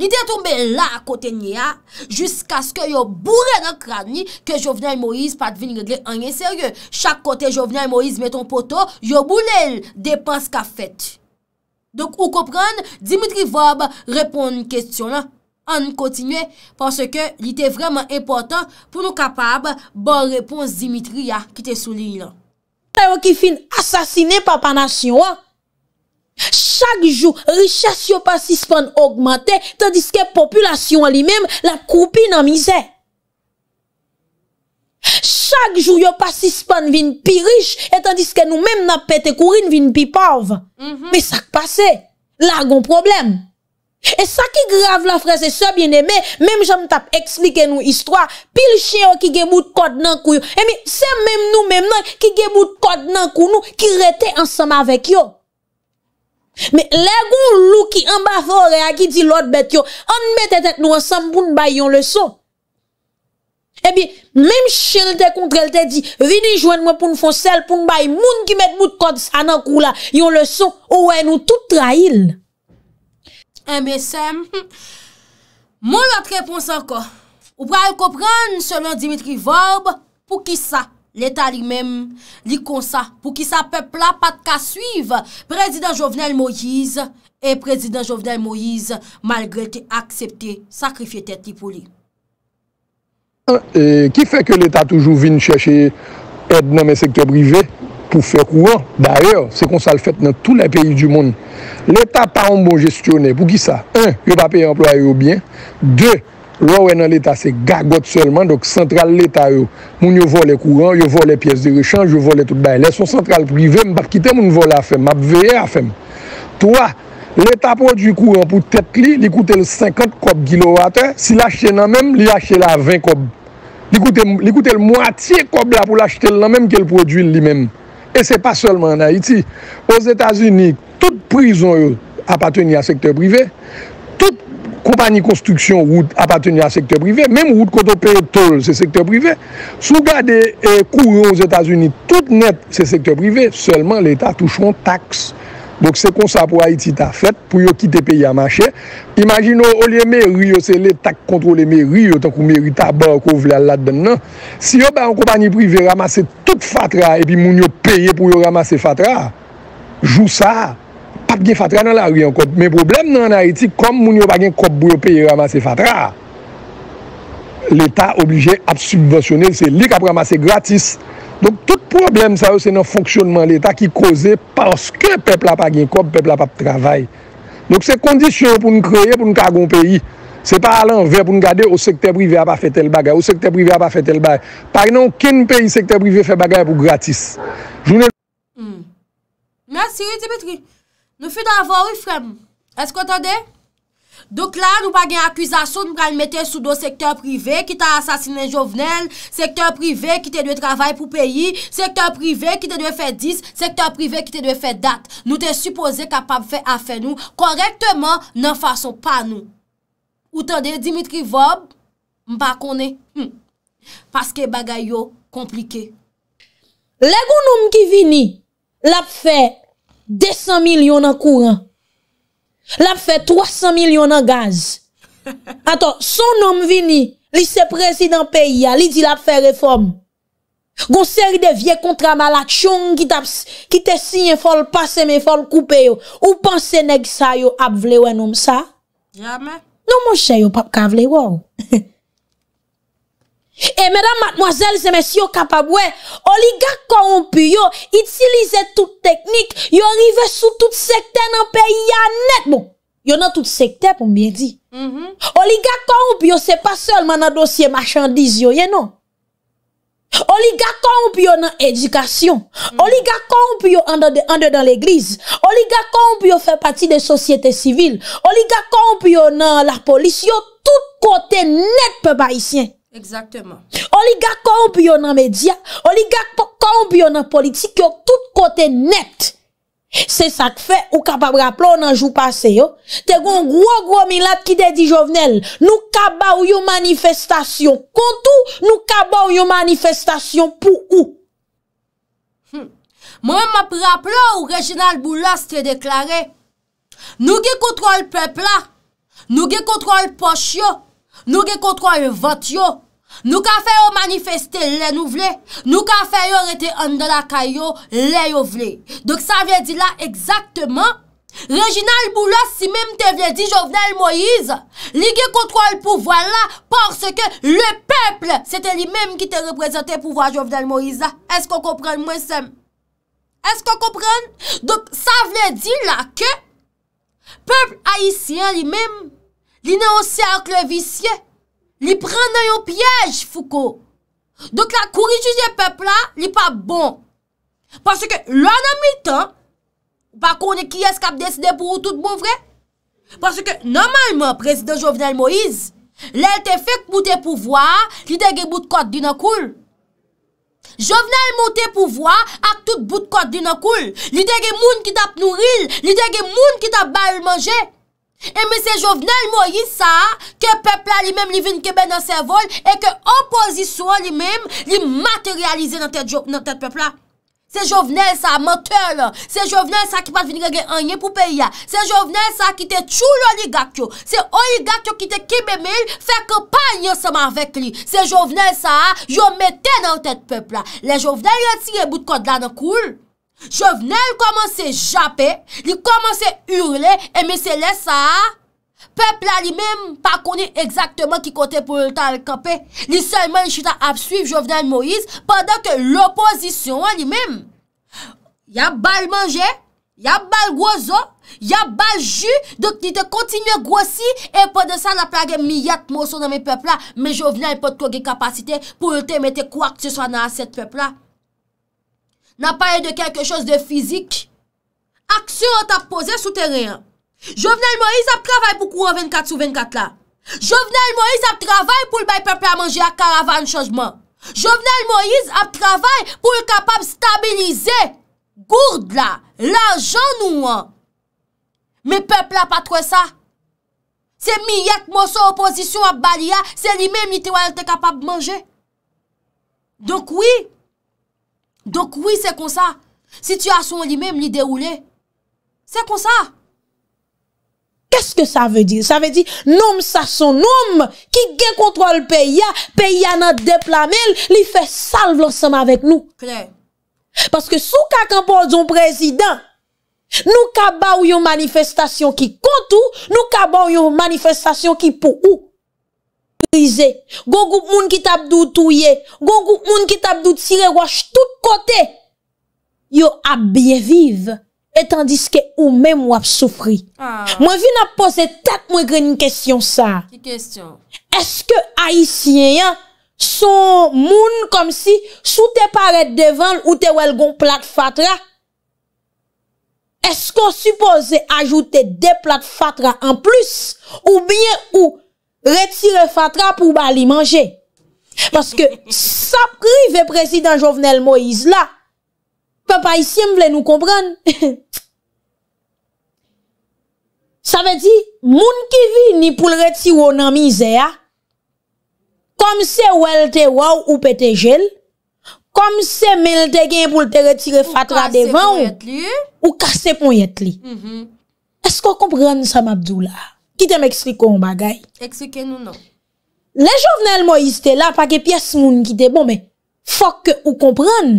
Li te tombe la akote nye a, jusk aske yo bourre nan kran ni ke Jovenel Moïse pa devine glè anye serye. Chak kote Jovenel Moïse meton poto, yo boule el, depan se ka fèt. Donk ou kopran, Dimitri Vab repon un kestyon la. An nou kontinue, panse ke li te vreman impotant pou nou kapab bon repons Dimitri ya ki te souli la. Ayo ki fin asasine pa panasyon. Chak jou, riches yo pasispan augmente, tandis ke populasyon li menm la koupi nan mize. Chak jou yo pasispan vin pi riche, etandis ke nou menm nan pete kourin vin pi pauv. Me sak pase, la gon probleme. E sa ki grave la frese sebyen eme, mem jom tap ekslike nou istwa, pil chen yo ki ge mout kod nan kou yo, e mi se mem nou mem nan ki ge mout kod nan kou nou, ki rete ansam avek yo. Me legou lou ki amba fore a ki di lot bet yo, anbe tetet nou ansam pou n bay yon leso. E bi, mem chen lte kontre lte di, vini jwen mwen pou n fon sel, pou n bay moun ki met mout kod sa nan kou la, yon leso ouwe nou tout trail. Eh, M.S.M., moun la trepons anko, ou pral kopran selon Dimitri Vorb pou ki sa l'Etat li menm, li konsa, pou ki sa pepla pat ka suive, Prezident Jovenel Moïse, e Prezident Jovenel Moïse malgre te aksepte sakrifye tete li pou li. Ki euh, fe ke l'Etat toujou vin chèche ed nan men sektor brive? pou fè kouran. D'ailleurs, se kon sa l fèt nan tout lè peyi di moun. L'Etat pa an bon gestyonè. Pou ki sa? Un, yo pa peyi emplo a yo byen. Deux, lò wè nan l'Etat se gagote selman, dok sentral l'Etat yo. Moun yo vò lè kouran, yo vò lè pièze de rechang, yo vò lè tout bè. Lè son sentral privè, mbap kitè moun vò lè a fèm. Mbap veyè a fèm. Trois, l'Etat pò du kouran pou tèt li, li koutè lè 50 kop gilowatè, si l'ach Et c'est pas seulement en Haïti. Aux Etats-Unis, toute prison appartenit à secteur privé. Toute compagnie construction appartenit à secteur privé. Même route cotopé et tol, c'est secteur privé. Sous-garde et eh, couru aux Etats-Unis, tout net, c'est secteur privé. Seulement l'Etat touche son taxe. Bok se konsa pou Haiti ta fet, pou yo kite peyi a machè. Imagino, olye meri yo se letak kontrole meri yo, tan kou meri ta bòk ou vle alat ben nan. Si yo ba an kompanyi privi ve ramase tout fatra, e pi moun yo peyi pou yo ramase fatra, jou sa, pap gen fatra nan la rien kot. Men problem nan non, Haiti, kom moun yo bagen kot pou yo peyi ramase fatra. L'Etat oblige ap subventione, se li kap ramase gratis. Donk tout problem sa yo se nan fonksyonman l'Etat ki koze paske pepla pa gen kob, pepla pa trabay. Donk se kondisyon pou nou kreye pou nou kagon peyi. Se pa alan ve pou nou gade ou sekte prive a pa fe tel bagay, ou sekte prive a pa fe tel bagay. Pari nan ou ken peyi sekte prive fe bagay pou gratis. Mersi, tibitri. Nou fi davo ou ifrem. Esko atade? Dok la nou pa gen akwizasyon nou kalmete sou do sektor prive ki ta asasine jovenel, sektor prive ki te dwe travay pou peyi, sektor prive ki te dwe fe dis, sektor prive ki te dwe fe dat. Nou te suppose kapap fe afe nou, korektman nan fason pa nou. Ou tande Dimitri Vob, mpa kone, hmm. paske bagay yo komplike. Legou nou mki vini, lap fe 200 milyon an kouran. Lap fe 300 milyon an gaz Aton, son nom vini Li se prezident peyi ya Li di lap fe reform Gon seri de vie kontra malak Chon ki te sinye fol Pase me fol koupe yo Ou panse neg sa yo ap vle wè nom sa Non monshe yo pap kavle wò E mèdam matmoazèl, zè mèsy yo kapabwe, oliga konp yo, itilize tout teknik, yo rive sou tout sekte nan peyi ya net bon. Yo nan tout sekte pou mbyen di. Mm-hmm. Oliga konp yo, se pa sol man nan dosye machandiz yo, ye nou? Oliga konp yo nan edukasyon, oliga konp yo ande dan l'eglize, oliga konp yo fè pati de sosyete sivil, oliga konp yo nan la polis, yo tout kote net pe bayisyen. Exactement. O li gag konp yo nan media, o li gag konp yo nan politik, yo tout kote net. Se sak fe, ou kap ap rap la, ou nan jou pase yo, te goun gwo gwo milat ki de di jovenel, nou kap ba ou yo manifestasyon, kontou, nou kap ba ou yo manifestasyon, pou ou. Hmm. Mwen map rap la, ou Reginald Boulas te deklare, nou ge kontrol pepla, nou ge kontrol poch yo, Nou ge kontrol vot yo, nou ka fè yo manifeste lè nou vle, nou ka fè yo rete an de la kayo lè yo vle. Dok sa vle di la exaktman, Reginald Boulos si mèm te vle di Jovenel Moïse, li ge kontrol pouvoi la, porske le pèple, se te li mèm ki te reprezentè pouvoi Jovenel Moïse la. Esk kon kompran mwen sem? Esk kon kompran? Dok sa vle di la ke, pèple Haitien li mèm, Li nan yon serkle visye, li pran nan yon piyej fouko. Dok la kouri juje pepla, li pa bon. Paske lò nan mi tan, pa koni ki eskap deside pou yon tout bon vre. Paske normalman, prezident Jovenel Moïse, lèl te fèk boutè pouvoi, li dege boutkot dinakoul. Jovenel motè pouvoi ak tout boutkot dinakoul. Li dege moun ki tap nouril, li dege moun ki tap bayl manje. Eme se jovenel mwoyi sa ke pepla li mem li vin kebe nan servol e ke opozisyon li mem li materialize nan tèt pepla. Se jovenel sa moteur la, se jovenel sa ki pat vin rege anye pou peya, se jovenel sa ki te chou loli gakyon, se oligakyon ki te kebe mil, fek pa nye seman vek li. Se jovenel sa yo meten nan tèt pepla. Le jovenel yon siye bout kod la nan koul. Jouvenel komanse jape, li komanse hurle, eme se lesa. Pepla li mem pa koni ekzaktman ki kote pou lta lkape. Li seman lichita ap suif Jouvenel Moïse, padan ke loposisyon li mem. Ya bal manje, ya bal gozo, ya bal ju, dok ni te kontinye gwasi, e padan sa la plage miyat monson nan mi pepla. Men Jouvenel pot kogue kapasite pou lte mette kwa kte sa nan aset pepla. N apaye de kelke chos de fizik. Aksyon an ap pose sou teryen. Jovenel Moïse ap travay pou kou an 24 sou 24 la. Jovenel Moïse ap travay pou l bay pepl an manje a karavan chosman. Jovenel Moïse ap travay pou l kapab stabilize. Gourd la, la jan ou an. Me pepl ap patre sa. Se mi yet moso oposisyon ap baliya, se li men mi te wale te kapab manje. Donk ou yi? Donk ouy se kon sa, situasyon li mem li deroule, se kon sa. Kèskè sa vè di? Sa vè di, nom sa son nom, ki gen kontrol peya, peya nan dep la mel, li fè salve lor seman avèk nou. Paske sou kak anpon zon prezident, nou kaba ou yon manifestasyon ki kontou, nou kaba ou yon manifestasyon ki pou ou. Gou goup moun ki tabdou touye, gou goup moun ki tabdou tire wache tout kote Yo ap bie vive, etan diske ou mèm wap soufri ah. Mwen vin ap pose tat mwen gen yon kestyon sa Eske Aisyen yon son moun kom si sou te paret devan ou te wel gon plat fatra? Eske o suppose ajoute de plat fatra an plus ou bien ou Retire fatra pou bali manje. Paske sapri ve prezident Jovenel Moïse la. Papa Isim vle nou kompran. Sa ve di, moun ki vi ni pou l reti wou nan mizè ya. Kom se wel te waw ou pete jel. Kom se mel te gen pou l te retire fatra devan ou. Ou kase pou yet li. Ou kase pou yet li. Mhm. Esko kompran sa mabdou la? Kite m ekstri kon bagay. Ekstrike nou nou. Le jovenel Moïse te la, pa ge piye smoun ki te bon, fok ou kompran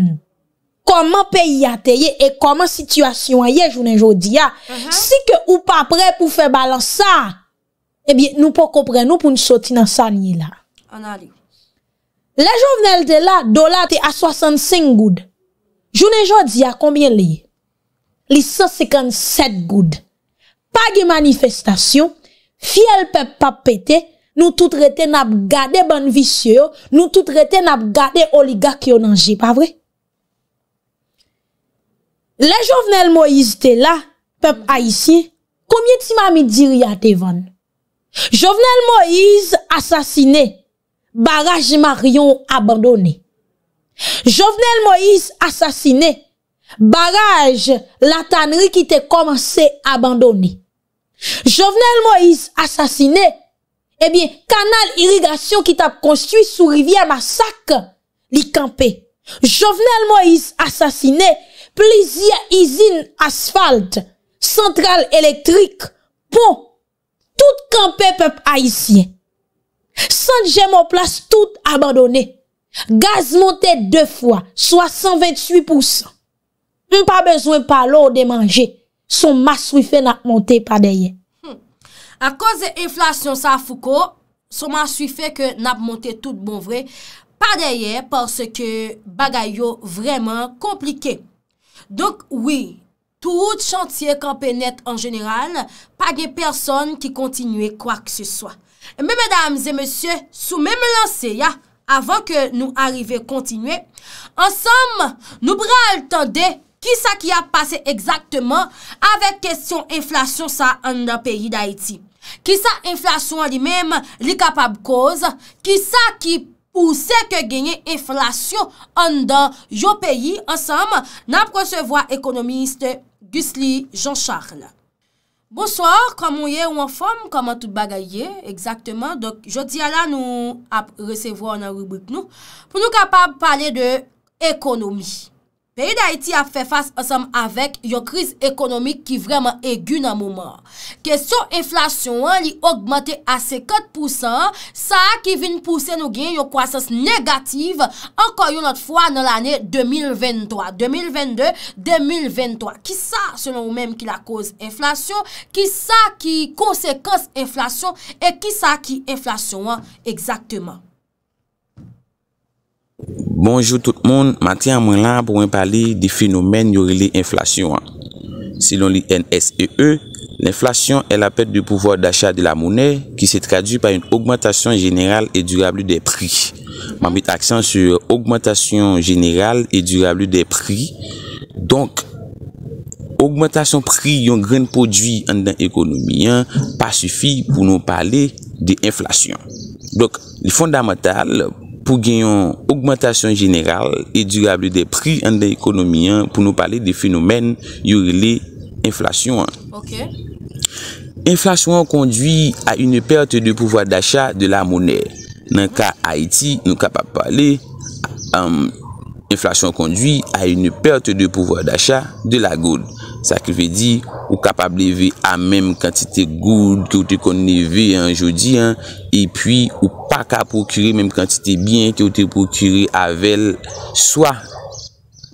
koman peyi a te ye e koman situasyon a ye jounen jodi ya. Mhm. Si ke ou pa pre pou fe balansa, ebi nou pou kompran nou pou nou soti nan sanye la. Anali. Le jovenel te la, dola te a 65 goud. Jounen jodi ya, konbyen li? Li 157 goud. Pa ge manifestasyon, Fiyel pep pa pete, nou tout rete nap gade ban visye yo, nou tout rete nap gade oliga kyo nanji, pa vre? Le jovenel Moïse te la, pep a isi, komye ti ma mi diri a te van? Jovenel Moïse asasine, baraj Marion abandone. Jovenel Moïse asasine, baraj la tanri ki te komanse abandone. Jovenel Moïse asasine, eh kanal irrigasyon ki tap konsti sou rivye masak li kampe. Jovenel Moïse asasine, pleziye izine asfalt, sentral elektrik, pou tout kampe pep haisyen. Sanjèm ou plas tout abandonne, gaz monte de fwa, soa 128 pous. Ou pa bezwen pa lor de manje. Son mas wifè nan ap montè pa deye. Hmm. A koz e inflasyon sa fouko, son mas wifè ke nan ap montè tout bon vre, pa deye porsè ke bagay yo vreman komplike. Donk, wii, tout chantier kampennet an jeneral, pa gen person ki kontinue kwa kse swa. Me, medam, zè, monsye, soume me lanse, ya, avan ke nou arrive kontinue, ansam, nou bral tande, Ki sa ki ap pase ekzaktman avèk kèsyon inflasyon sa an dan peyi d'Haïti? Ki sa inflasyon li mèm li kapab koz? Ki sa ki pouse ke genye inflasyon an dan yo peyi ansam nan presevwa ekonomiste Güsli Jean-Charles? Bonswar, kaman yè ou an fòm, kaman tout bagayè, ekzaktman. Jodi ala nou ap resevwa nan rubrik nou pou nou kapab pale de ekonomi. Pèi d'Haïti a fè fass ansam avèk yo kriz ekonomik ki vreman egu nan mouman. Kèsyon enflasyon li augmante a se 4%, sa ki vin pousse nou gen yo kwasas negatif anko yon not fwa nan l'anè 2023, 2022, 2023. Ki sa selon ou mèm ki la kouse enflasyon, ki sa ki konsekans enflasyon, e ki sa ki enflasyon an exactement. Bonjou tout moun, mati an moun lan pou mwen pali di fenomen yore li enflasyon. Selon li NSEE, l'enflasyon e, e la pet de pouvoi d'achat de la mounè ki se tradu pa yon augmentation general e durablou de pri. Mwen mit aksan sur augmentation general e durablou de pri. Donk, augmentation pri yon gren podvi an dan ekonomi, pa sufi pou moun pali di enflasyon. Donk, li fondamental, pou genyon augmentation general e durable de pri an de ekonomi an pou nou pale de fenomen yorile inflasyon an. Inflasyon an kondwi a yon perte de pouvoi d'achat de la mounè. Nan ka Haiti, nou kapap pale an... Euh, inflasyon kondwi a yon perte de pouvoi d'achat de la goud. Sa ke ve di, ou kapab leve a menm kantite goud ki ou te kondive en joudi, e pi ou pa ka pokyre menm kantite bien ki ou te pokyre avel, soa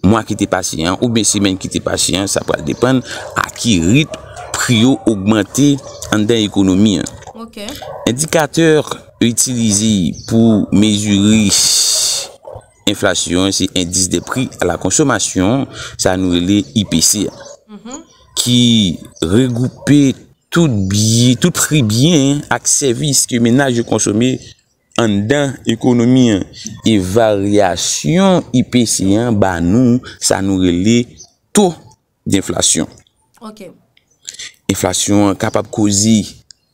mwen ki te pasyen ou besi menn ki te pasyen, sa pa depan, a ki ritm priyo augmenti an den ekonomi. Indikater utilize pou mezuri Inflasyon, se indis de pri a la konsomasyon, sa nou rele IPCA. Ki regoupe tout pri bien ak servis ki menaj yo konsome an dan ekonomi. E varyasyon IPCA, ba nou sa nou rele to d'inflasyon. Inflasyon kapap kozi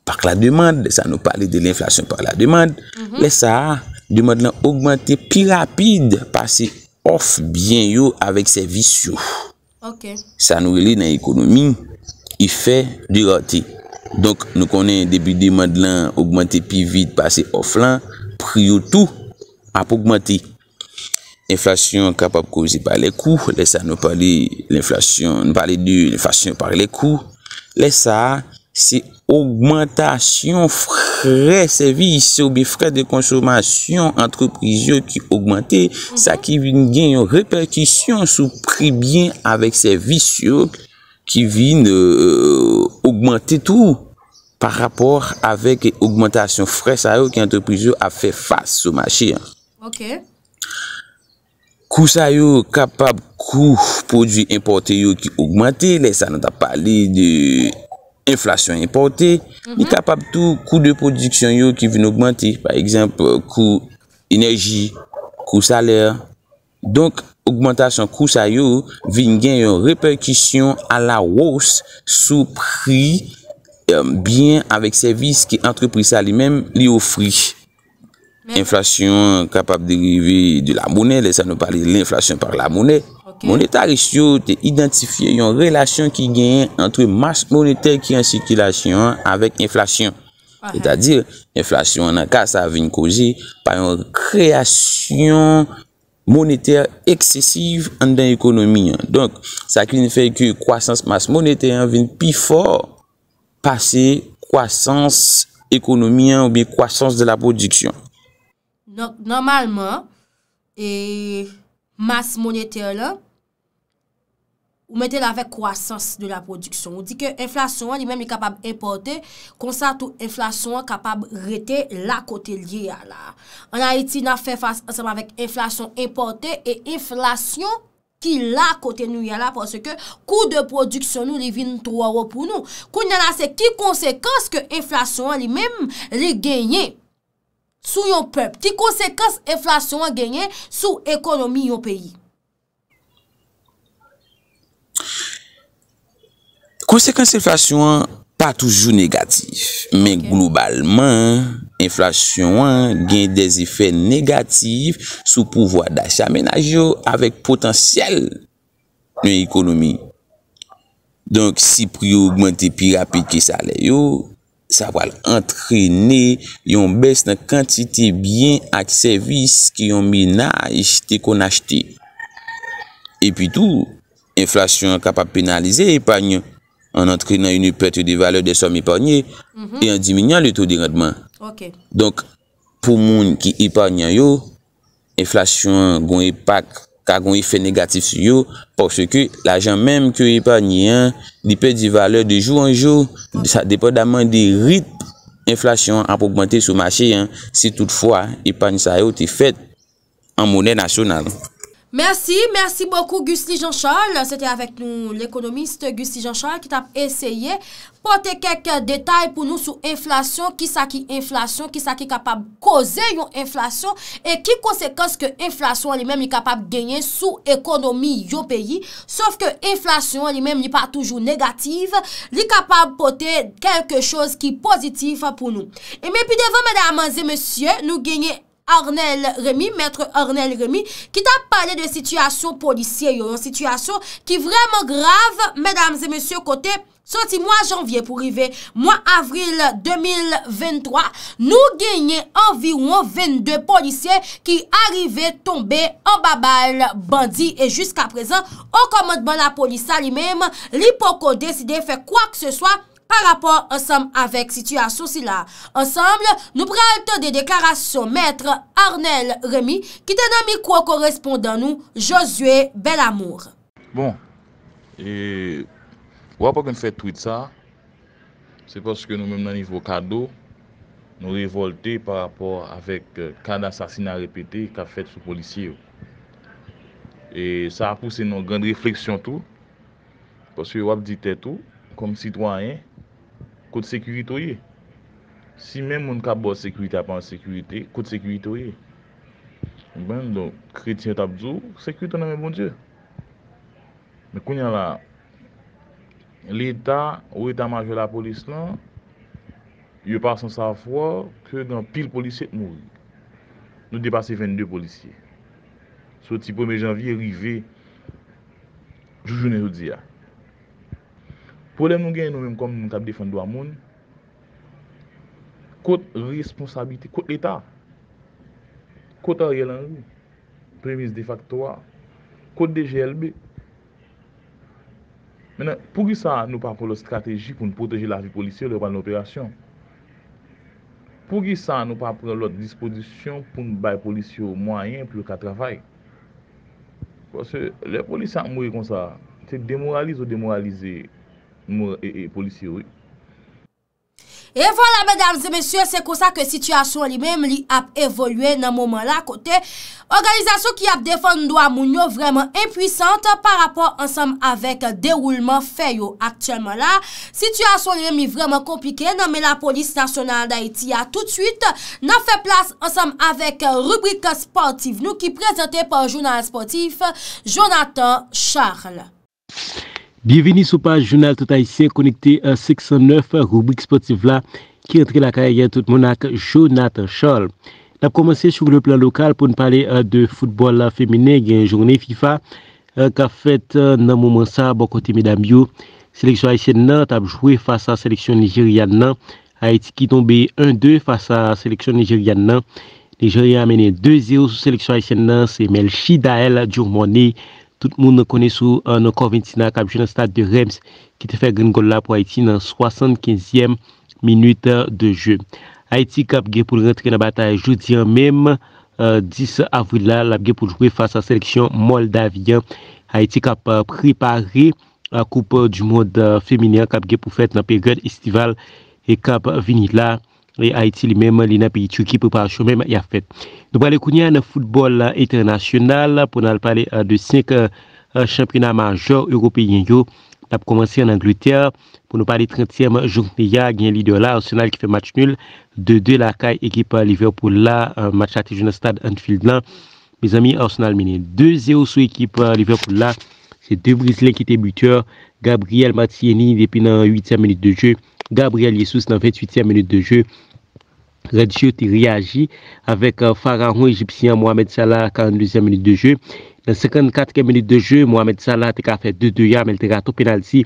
pak la deman, sa nou pale de l'inflasyon pak la deman, mhm. le sa a. Di madelan augmente pi rapide pase off bien yo avèk se vis yo. Ok. Sanou li nan ekonomi i fè di rati. Donk nou konen debi di madelan augmente pi vide pase off lan, pri yo tou ap augmente. Inflasyon kapap kouzi par le kou. Lè sa nou pali l'inflasyon nou pali di l'inflasyon par le kou. Lè sa si augmantasyon frey se vi sou bi frey de konsomasyon entreprise yo ki augmante sa ki vin gen yon reperkisyon sou pribyen avek se vis yo ki vin euh, augmante tou par rapport avek augmantasyon frey sa yo ki entreprise yo a fe fase sou machi ok kou sa yo kapab kou pou di importe yo ki augmante le sa nan ta pale de Enflasyon importe, ni kapap tou kou de prodiksyon yo ki vin augmente, par eksemp, kou enerji, kou saler. Donk, augmentation kou sa yo vin gen yon reperkisyon ala wos sou pri, bien avek servis ki entreprisa li men li ofri. Enflasyon kapap derive de la mounen, le sa nou pale l'enflasyon par la mounen. Monetarisyo te identifiye yon relasyon ki geny entre mas monete ki yon sikilasyon avèk inflasyon. Tadir, inflasyon nan ka sa vin kouje pa yon kreasyon monete eksesiv an den ekonomi. Donk, sa ki ne fey ki yon kwasans mas monete vin pi for pase kwasans ekonomi an ou bi kwasans de la prodiksyon. Donk, normalman, e... Mas monete la, ou mette la vek kwasans de la prodiksyon. Ou di ke inflasyon an li menm li kapab importe, konsant ou inflasyon an kapab rete la kote li ya la. An Haiti nan fe fasyon anselman vek inflasyon importe e inflasyon ki la kote nou ya la pwase ke kou de prodiksyon nou li vin 3 euro pou nou. Koun nan la se ki konsekans ke inflasyon an li menm li genye. sou yon pep, ki konsekans enflasyon an genye sou ekonomi yon peyi. Konsekans enflasyon an pa toujou negatif, men globalman, enflasyon an genye des efè negatif sou pouvoi d'achat menaj yo avèk potansyel yon ekonomi. Donk si priyo augmenti pi rapid ki salè yo, sa val antrene yon bes nan kantite byen ak servis ki yon mi na ishte kon achete. Epi tou, enflasyon kapap penalize epanyo, an antrene yon yon petre di vale de som epanyo, mhm. e an diminyan li tou di redman. Donk, pou moun ki epanyo yo, enflasyon goun epak, ka gwen y fe negatif sou yo, pou se ke l'ajan menm ke y epanyen, di pe di vale de jou an jou, sa depa daman di ritm, inflasyon ap augmente sou machi, si toutfwa, epany sa yo te fet, an mounen asyonan. Mersi, mersi bokou Gusti Jean Charles. Sete avek nou l'ekonomiste Gusti Jean Charles ki tap eseye pote kek detay pou nou sou enflasyon. Ki sa ki enflasyon, ki sa ki kapab koze yon enflasyon e ki konsekans ke enflasyon li men li kapab genye sou ekonomi yon peyi. Sof ke enflasyon li men li pa toujou negatif, li kapab pote kek kechose ki pozitif pou nou. E me pi devan mède amanzi monsye nou genye enflasyon Ornel Remy, mètre Ornel Remy, ki ta pale de sityasyon polisyen yo, yon sityasyon ki vremen grave, mèdames et mèsyon kote, soti mwen janvye pou rive, mwen avril 2023, nou genye enviroun 22 polisyen ki arive tombe en babal bandi e jysk aprezen, okomodman la polisyen li mèm, li poko deside fè kwa kse soa, Par rapor ansam avek situasyon si la, ansamble nou prealte de dekarasyon metre Arnel Remy ki te nami kwa korespondan nou Josue Belamour. Bon, wap akon fè tout sa, se poske nou mèm nanivou kado, nou revolte par rapor avek kada sasina repete ka fèt sou polisye yo. E sa apouse nou gande refleksyon tou, poske wap dite tou, kom sitwanyen. kote sekurite ou ye. Si men moun ka bo sekurite apan sekurite, kote sekurite ou ye. Ben, don, kretien tap zou, sekurite nan men moun dje. Men konyan la, l'Etat, ou Eta maje la polis lan, yo pa san sa fwa, ke nan pil polisye moun. Nou depase 22 polisye. Soti pweme janvi e rive, jounen ou diya. Prolem nou gen nou menm kon moun kab defon do a moun. Kote responsabilite, kote l'Etat. Kote a rye lan rou. Premise de facto a. Kote DGLB. Menan, pou ki sa nou pa pran lò strategi pou nou proteje la vi polisyo lè wpan l'operasyon. Pou ki sa nou pa pran lò disponisyon pou nou bay polisyo mwayen pou lò ka travay. Kwa se, lè polisyo a mouye kon sa, se demoralize ou demoralize... mou e, e polisye wè. E vwola, mèdames e mèsyè, se kousa ke situasyon li mèm li ap evoluè nan mouman la kote. Organizasyon ki ap defan nou doa moun yo vreman impwisante par rapport ansam avèk deroulman fè yo aktyèlman non, la. Sityasyon li mèm vreman komplike nan mè la polis nasyonal da iti ya tout wite. Nan fè plas ansam avèk rubrike sportiv nou ki prezente pan jounal sportif Jonathan Charles. Bienveni sou page jounal tout aisyen, konikte 609, rubrik sportive la, ki entre la kaya gen tout mounak, Jonathan Scholl. N ap komanse sou glo plan lokal pou n pale euh, de futbol femine gen jounen FIFA, ka fet nan mouman sa, bon kote mi dam yo, seleksyon aisyen nan, tab jowe fasa seleksyon nijeryan nan, a etiki tombe 1-2 fasa seleksyon nijeryan nan, nijeryan amene 2-0 sou seleksyon aisyen nan, se mel chi da el djou mouni. Tout moun nou konè sou nou konventi nan kab jè nan stad de Rems ki te fè gen Gola pou Haïti nan 75èm minute de jè. Haïti kap gè pou rentre nan batay joudi an mèm 10 euh, avril la, la gè pou jwè fasa seleksyon Moldavien. Haïti kap euh, pripare euh, a koupe du mod fèminen kap gè pou fèt nan pegyèd estival e kap vinil la. Aïti li mèm li nan peyi tchou ki pe pa chou mèm ya fèt. Nou pale kouni an foutbol international pou nan al pale euh, de 5 euh, championat majeur européen yo. Tap komanse an Angleterre pou nan pale 30èm jounk ni ya gwen li de la Arsenal ki fe match nul. 2-2 la kay ekip euh, Liverpool la match ati jounan stad Anfield lan. Me zami Arsenal mini 2-0 sou ekip Liverpool la. Se 2 Brizlin ki te buteur Gabriel Matieni depi nan 8èm menit de jèu. Gabriel Yesus nan 28èm menit de jèu. Radjio ti reagi avèk Farahoun euh, Egyptian Mohamed Salah 42 menit de jè. Nan 54 menit de jè, Mohamed Salah te ka fè 2-2 ya men te gato penalti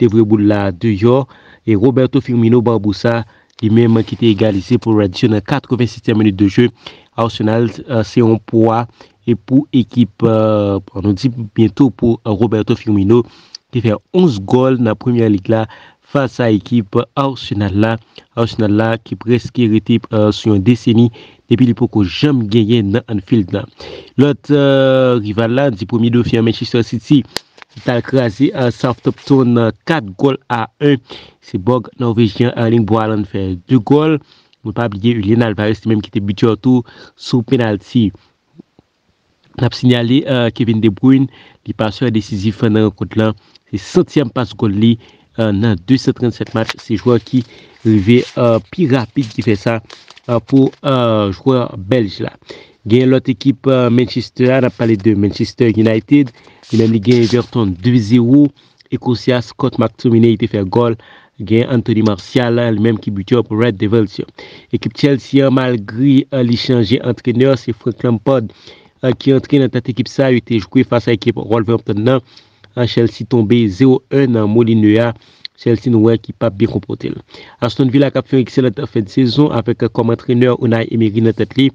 te vre boul la 2 yo. E Roberto Firmino Barbousa li menman ki te egalize pou Radjio nan 86 menit de jè. Arsenal euh, se yon po a epou ekip, euh, anon di bientou pou Roberto Firmino ki fè 11 gol nan premier lig la Fase euh, euh, euh, a ekip Orson Adela, Orson Adela ki preske retip sou yon deseni. Depi li pou ko jom genye nan an field la. Lot rival la, di pomi do fiamen Chester City, ta krasi saftop ton 4 gol a 1. Se Borg Norvegian Erling Boalan fè 2 gol. Moun pa blige Ulyen Alvarez, ti menm ki te biti wotou, sou penalti. Nap sinyali Kevin De Bruyne, li paswe a desizi fè nan an kote la. Se sotiam pas gol li, nan 237 match, se jwa ki revi pi rapi ki fe sa pou jwa belj la gen lot ekip Manchester la, nan pale de Manchester United men li gen Everton 2-0 Ecosia, Scott Maksoumine ite fe gol gen Anthony Martial la, l menm ki buti op Red Devils yo ekip Chelsea a mal gri euh, li chanje antreneur se Frank Lampard ki antre nan tat ekip sa, ite jkwe fasa ekip Wolverhampton nan An chel si tombe 0-1 nan molin nou ya, chel si nou wè ki pa bi kompotel. As ton vila kap fè yon ekselat fèd sezon, apèk komatrener ou nan emigri nan tèt li,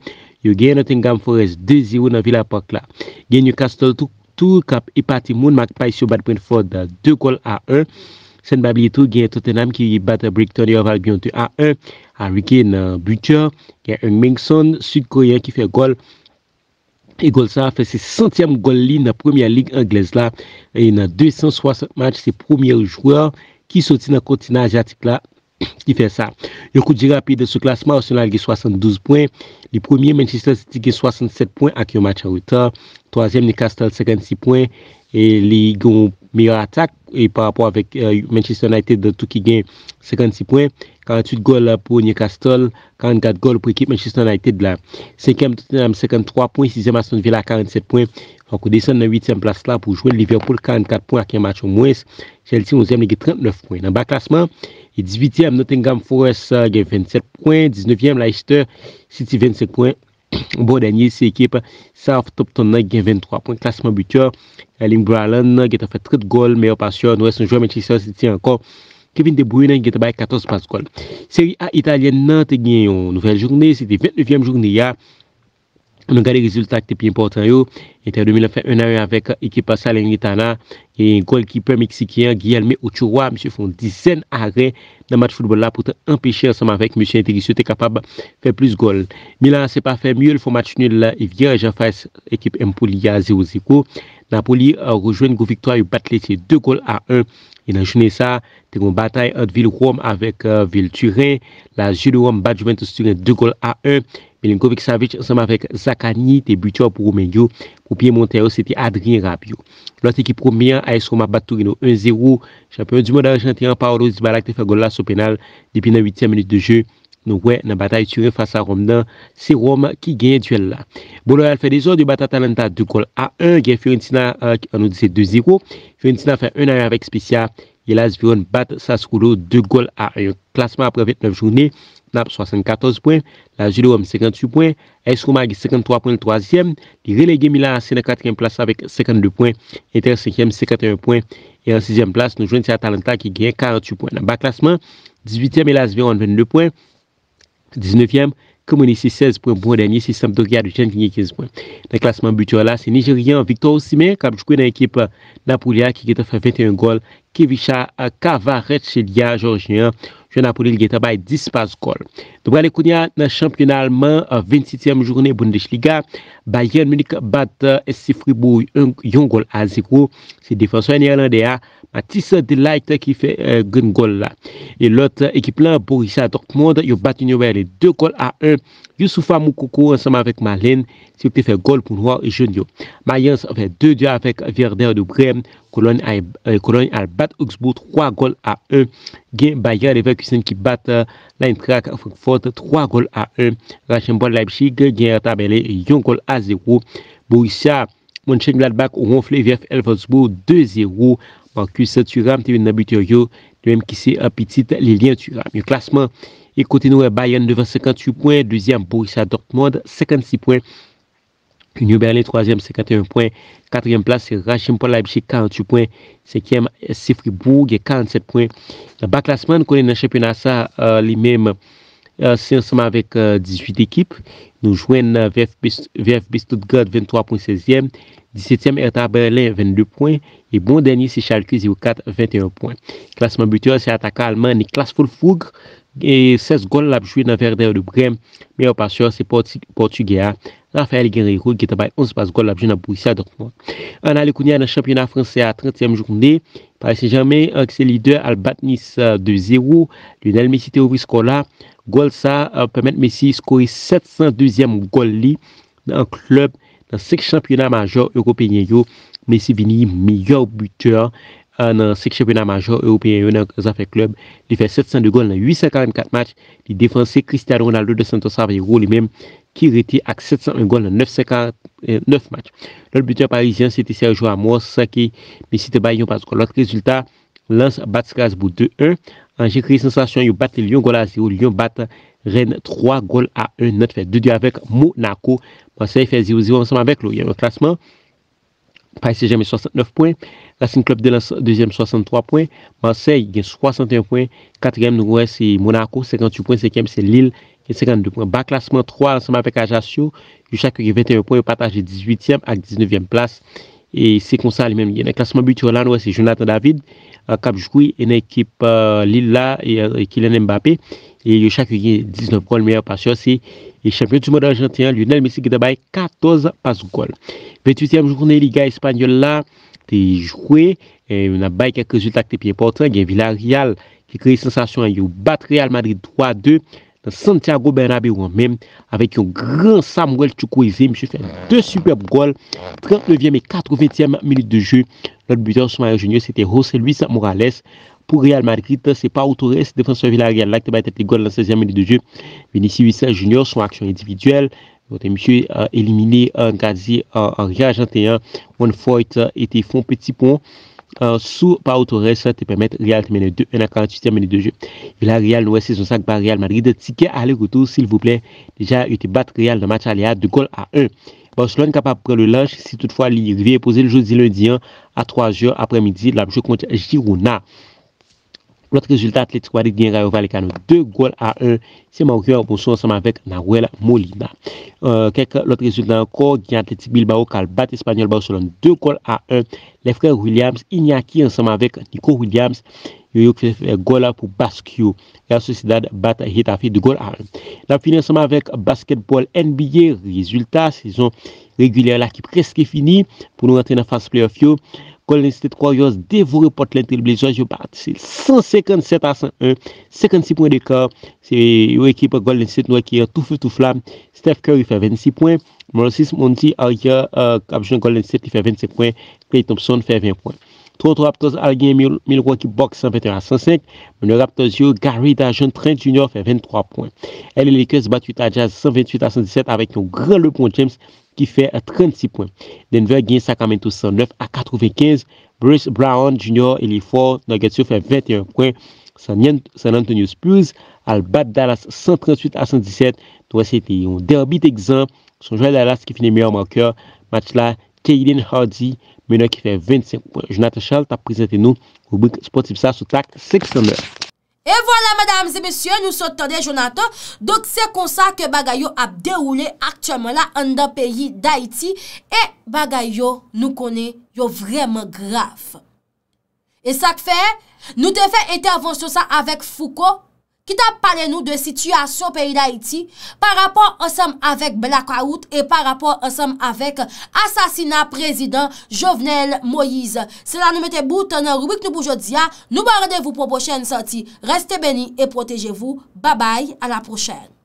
yo gen yon ten gam fòres 2-0 nan vila pak la. Gen yon kastol tou kap epati moun, mak pay syo bat point fòd 2-1. Sen babi yotou gen Tottenham ki bat Brickton yon val biontou a 1. A wik gen Butcher, gen Mengson, Sudkoyen ki fè gol. E gol sa fe se sentyem gol li na premye lig englez la. E yon a 260 match se premye jouwe ki soti nan kontina asyatik la ki fe sa. Yo kou di rapide se klasman. Osional ge 72 poin. Li premye Manchester City ge 67 poin ak yon match a wita. Troasyem ni Kastel 56 poin. E lig yon... Meyo atak e pa rapor avek euh, Manchester United de tout ki gen 56 poin. 48 gol pou Newcastle. 44 gol pou ekip Manchester United la. 5e touten am 53 poin. 6e mason vila 47 poin. Rok ou desen nan 8e plas la pou jwen Liverpool 44 poin ak yon match ou mwes. Jalitin 11e li gen 39 poin. Nan ba klasman. 18e am Nottingham Forest gen 27 poin. 19e am Leicester City 27 poin. Bon danye, se ekip sa aftop ton nan gen 23. Klasman butyo, Alim Bralan nan gen ta fè trit gol. Meyo pasyon, nou wè son jou metisor siti ankon. Kevin De Bruyne nan gen ta bay 14 paskol. Seri A Italian nan te gen yon nouvel jouni. Siti 29 jouni ya. Mwen gade rezultat te pi importan yo. Ete, Mila fè 1-1 avèk ekipa Salengitana. E gol kipe Meksikian Guilhemé Ochoa. Mise fè 10 arè nan mat foudbol la pou te empèche ansam avèk. Mise, Ete, Mise te kapab fè plus gol. Mila se pa fè myol fò mat chenil la. E vye, jè fè ekipa Mpouli ya 0-0. Mpouli euh, rejwen gò viktoa yò batlete. 2 gol a 1. E nan jounen sa, te kon batay od vil Roum avek euh, vil Turin. La joun de Roum bat joumen te Sturin 2 gol a 1. Men lanko vik sa vich anseman avek Zakani te butyo apourou men yo. Koupiye Montero se te Adrien Rabiot. Lote ki promyen a eskouman bat Turin 1-0. Champion du monde argentin an parou do Zibarak te fe gol la sou penal depi nan 8e minute de jeu. Nou wè nan batay ture fasa Rom dan. Si Rom ki genye duel la. Boulorèl fè deso. Di bata Talenta 2 gol a 1. Gen Furentina euh, anodise 2-0. Furentina fè 1-1 avèk Spesia. Yelaz Viron bat Sassoulo 2 gol a 1. Klasman apre 29 jounè. Nap 74 poin. La Jouli Rom 58 poin. Eskouma 53 poin l toasyèm. Li relege Mila Sene 4èm plas avèk 52 poin. Inter 5èm 51 poin. Yelaz 6èm plas. Nou jwènti a Talenta ki genye 48 poin. Nan ba klasman. 18èm yelaz Viron 22 poin. 19è kèmouni si 16 pwen moun dènyè, si sèm dò riyadou chèn kènyè kèz moun. Nè klasman butyò la, si Nigerien Victor Osime, kèm chkwen nè ekip Napoulia ki gètè fè 21 gol, ki vichè Kavaret Chelyan, Georgien, jè Napoulil gètè bay 10 pas gol. Dè mwen lè kouni a, nè championalman, 26è moun jounè, Boundèche Liga, bayen mounik bat esifri bou yon gol azikou, si difensyon yon Yerlande a, Matisse Delayte ki fe euh, gwen gol la. E lot ekip lan Borussia Dortmund. Yo bat yon yo wey le 2 gol a 1. Yousoufa Moukoukou anseman vek Malen. Si ou te fe gol pou noua e joun yo. Mayens vek 2 diya vek Verder de Bremen. Koulon al bat Augsbourg 3 gol a 1. Gen Bayer Leverkusen ki bat Line Track Frankfurt 3 gol a 1. Rashembole Laibchik gen yon gol a 0. Borussia Mounchengladbach ou ronfle vek Elfersbourg 2-0. Mounchengladbak ou ronfle vek Elfersbourg 2-0. Marcus Thuram te vin nan buteur yo, de menm ki se apitit Lilian Thuram. Yo klasman, e kote nou e Bayern devan 58 poin, deuxième Borussia Dortmund 56 points Union Berlin 3e 51 points 4e place Rachim Paul Leipzig 48 poin, 5e c'est Fribourg 47 points Nan bas klasman, konen nan championnat sa euh, li menm Si an seman vek 18 ekip, nou jwen VFB Stuttgart 23.16, 17e Ertan Berlin 22 poin, e bon denye se Charles Crize ou 4, 21 poin. Klasman buteur se ataka Almane, ni klas Foulfougre, e 16 gol lajjou nan Verder de Bremen, me yo pasyon se Portugia, Rafael Guerreiro geta bay 11 bas gol lajjou nan Borussia Dortmund. An alikouni an an championat franse a 30e jounde, pari se jame an ki euh, se lider al batnis euh, de 0, lune al mesite ou riskola, Gol sa euh, permette Messi skori 702èm gol li nan klub nan 6 championat major européen yo. Messi vini miyor buteur nan euh, 6 championat major européen yo nan Zafra Klub. Li fè 700 de gol nan 844 match. Li defanse Cristiano Ronaldo de Santo Salvador li mèm ki rete ak 700 de gol nan 959 match. Lòl buteur parizien se te serjou a mòs sa ki Messi te bayon pasko lòt rezultat. Lans bat skaz bou 2-1. Anje kri sensasyon yo bat Lyon gol a 0. Lyon bat ren 3 gol a 1. Not fè 2-2 avèk Monaco. Monseye fè 0-0. Monsenme avèk lò. Yè yè nou klasman. Paris Saint-Germain 69 poin. Lans Saint-Claude 2-2 63 poin. Monseye yè 61 poin. 4 yèm nou wè si Monaco. 58 poin. 5 yèm si Lille. 52 poin. Ba klasman 3. Monsenme avèk Ajasyo. Yè chak yè 21 poin. Yè pataj 18 yèm ak 19 yèm plas. Yon e se konsan li menm. Yon e klasman buti ou lan wè se Jonathan David. Euh, Kab jkoui en ekip euh, Lille la e, e kilen Mbappé. E yon chak yon 19 gol meyèr pasyon se. Yon champion tou mode Argentinian Lionel Messi ki te bay 14 pasyon gol. 28e jounen Liga Espanyol la te yi jkoui. Yon a bay kek rezultat ki te piye portan. Gen Villarreal ki kreye sensasyon yon bat Real Madrid 3-2. Santiago Bernabéu hein, même, avec un grand Samuel Chukwueze. Monsieur fait deux superbes goals, 39e et 80e minute de jeu. Notre buteur mari Junior, c'était José Luis Morales. Pour Real Madrid, c'est pas Torres, défenseur Villarreal, là, qui va être le goal dans la 16e minute de jeu. Vinicius Junior, son action individuelle. votre monsieur a euh, éliminé un euh, euh, en gazier en réagenté. One Foyt était fond petit pont sous pa Autores te permet Real te 2-1 à 48e minute de jeu. Vila Real nou saison 5 par Real Madrid Ticket à retour sil vous Déjà, il te bat Real dans le match aller, de 2 gol à 1 Barcelone capable prendre le lunch. Si toutefois, li est poser le jeudi lundi hein, à 3 h après midi la jeu contre Girona Lote rezultat, Atleti Kouadik gen rayo vali kanon 2 gol a 1. Seman ryo, bonso ansaman vek Nahuel Molina. Kek, euh, lote rezultat anko, gen Atleti Bilbao kal bat Espanyol Barcelon 2 gol a 1. Le frè Williams, Iñaki ansaman vek Nico Williams. Yo yo kfe gol a pou Basquio. Kwa asosidad bat hit afi de gol a 1. Dan fin ansaman vek Basketball NBA rezultat. Sezon reguler la ki preske fini pou nou rentre nan fans playoff yo. Golden State Koryoz devore pot lente le blizaj yo bat. Se 157 a 101, 56 poen de kor. Se yo ekip Golden State nou ekye toufou touflam. Steph Curry fe 26 poen. Mounsis Monty Argya kapjoun euh, Golden State li fe 27 poen. Clay Thompson fe 20 poen. Trot raptoz Argyen Milroy ki bok 121 a 105. Mouns raptoz yo Garry Dajon 30 junior fe 23 poen. L.L. Likers bat 8 a jazz 128 a 117 avèk yon gre le poen James Koryoz. Ki fè 36 pwen. Denver gen Sakamento 109 a 95. Bruce Brown Jr. ili fò. Nogetsu fè 21 pwen. San Antonio Spurs al bat Dallas 138 a 117. To wè se te yon derbi tè gzan. Sonjouè Dallas ki fè nè meyò mankè. Match la, Caden Hardy menè ki fè 25 pwen. Jonathan Charles ta prezente nou. Roubouk sportif sa sou tak 6 pwen. Et voilà, madame et messieurs, nous sommes tardés, Jonathan. Donc, c'est comme ça que Bagayou a déroulé actuellement là, en d'un pays d'Haïti. Et Bagayou, nous connaît, yo vraiment grave. Et ça fait, nous avons fait intervention avec Foucault, kita pale nou de sityasyon peyi da iti, pa rapor ansem avek Bela Kwaout, e pa rapor ansem avek asasina prezident Jovenel Moïse. Sela nou mette boutan anroubik nou pou jodia, nou baradevou pou pochene santi. Resté beni e protejevou. Babay, anaprochene.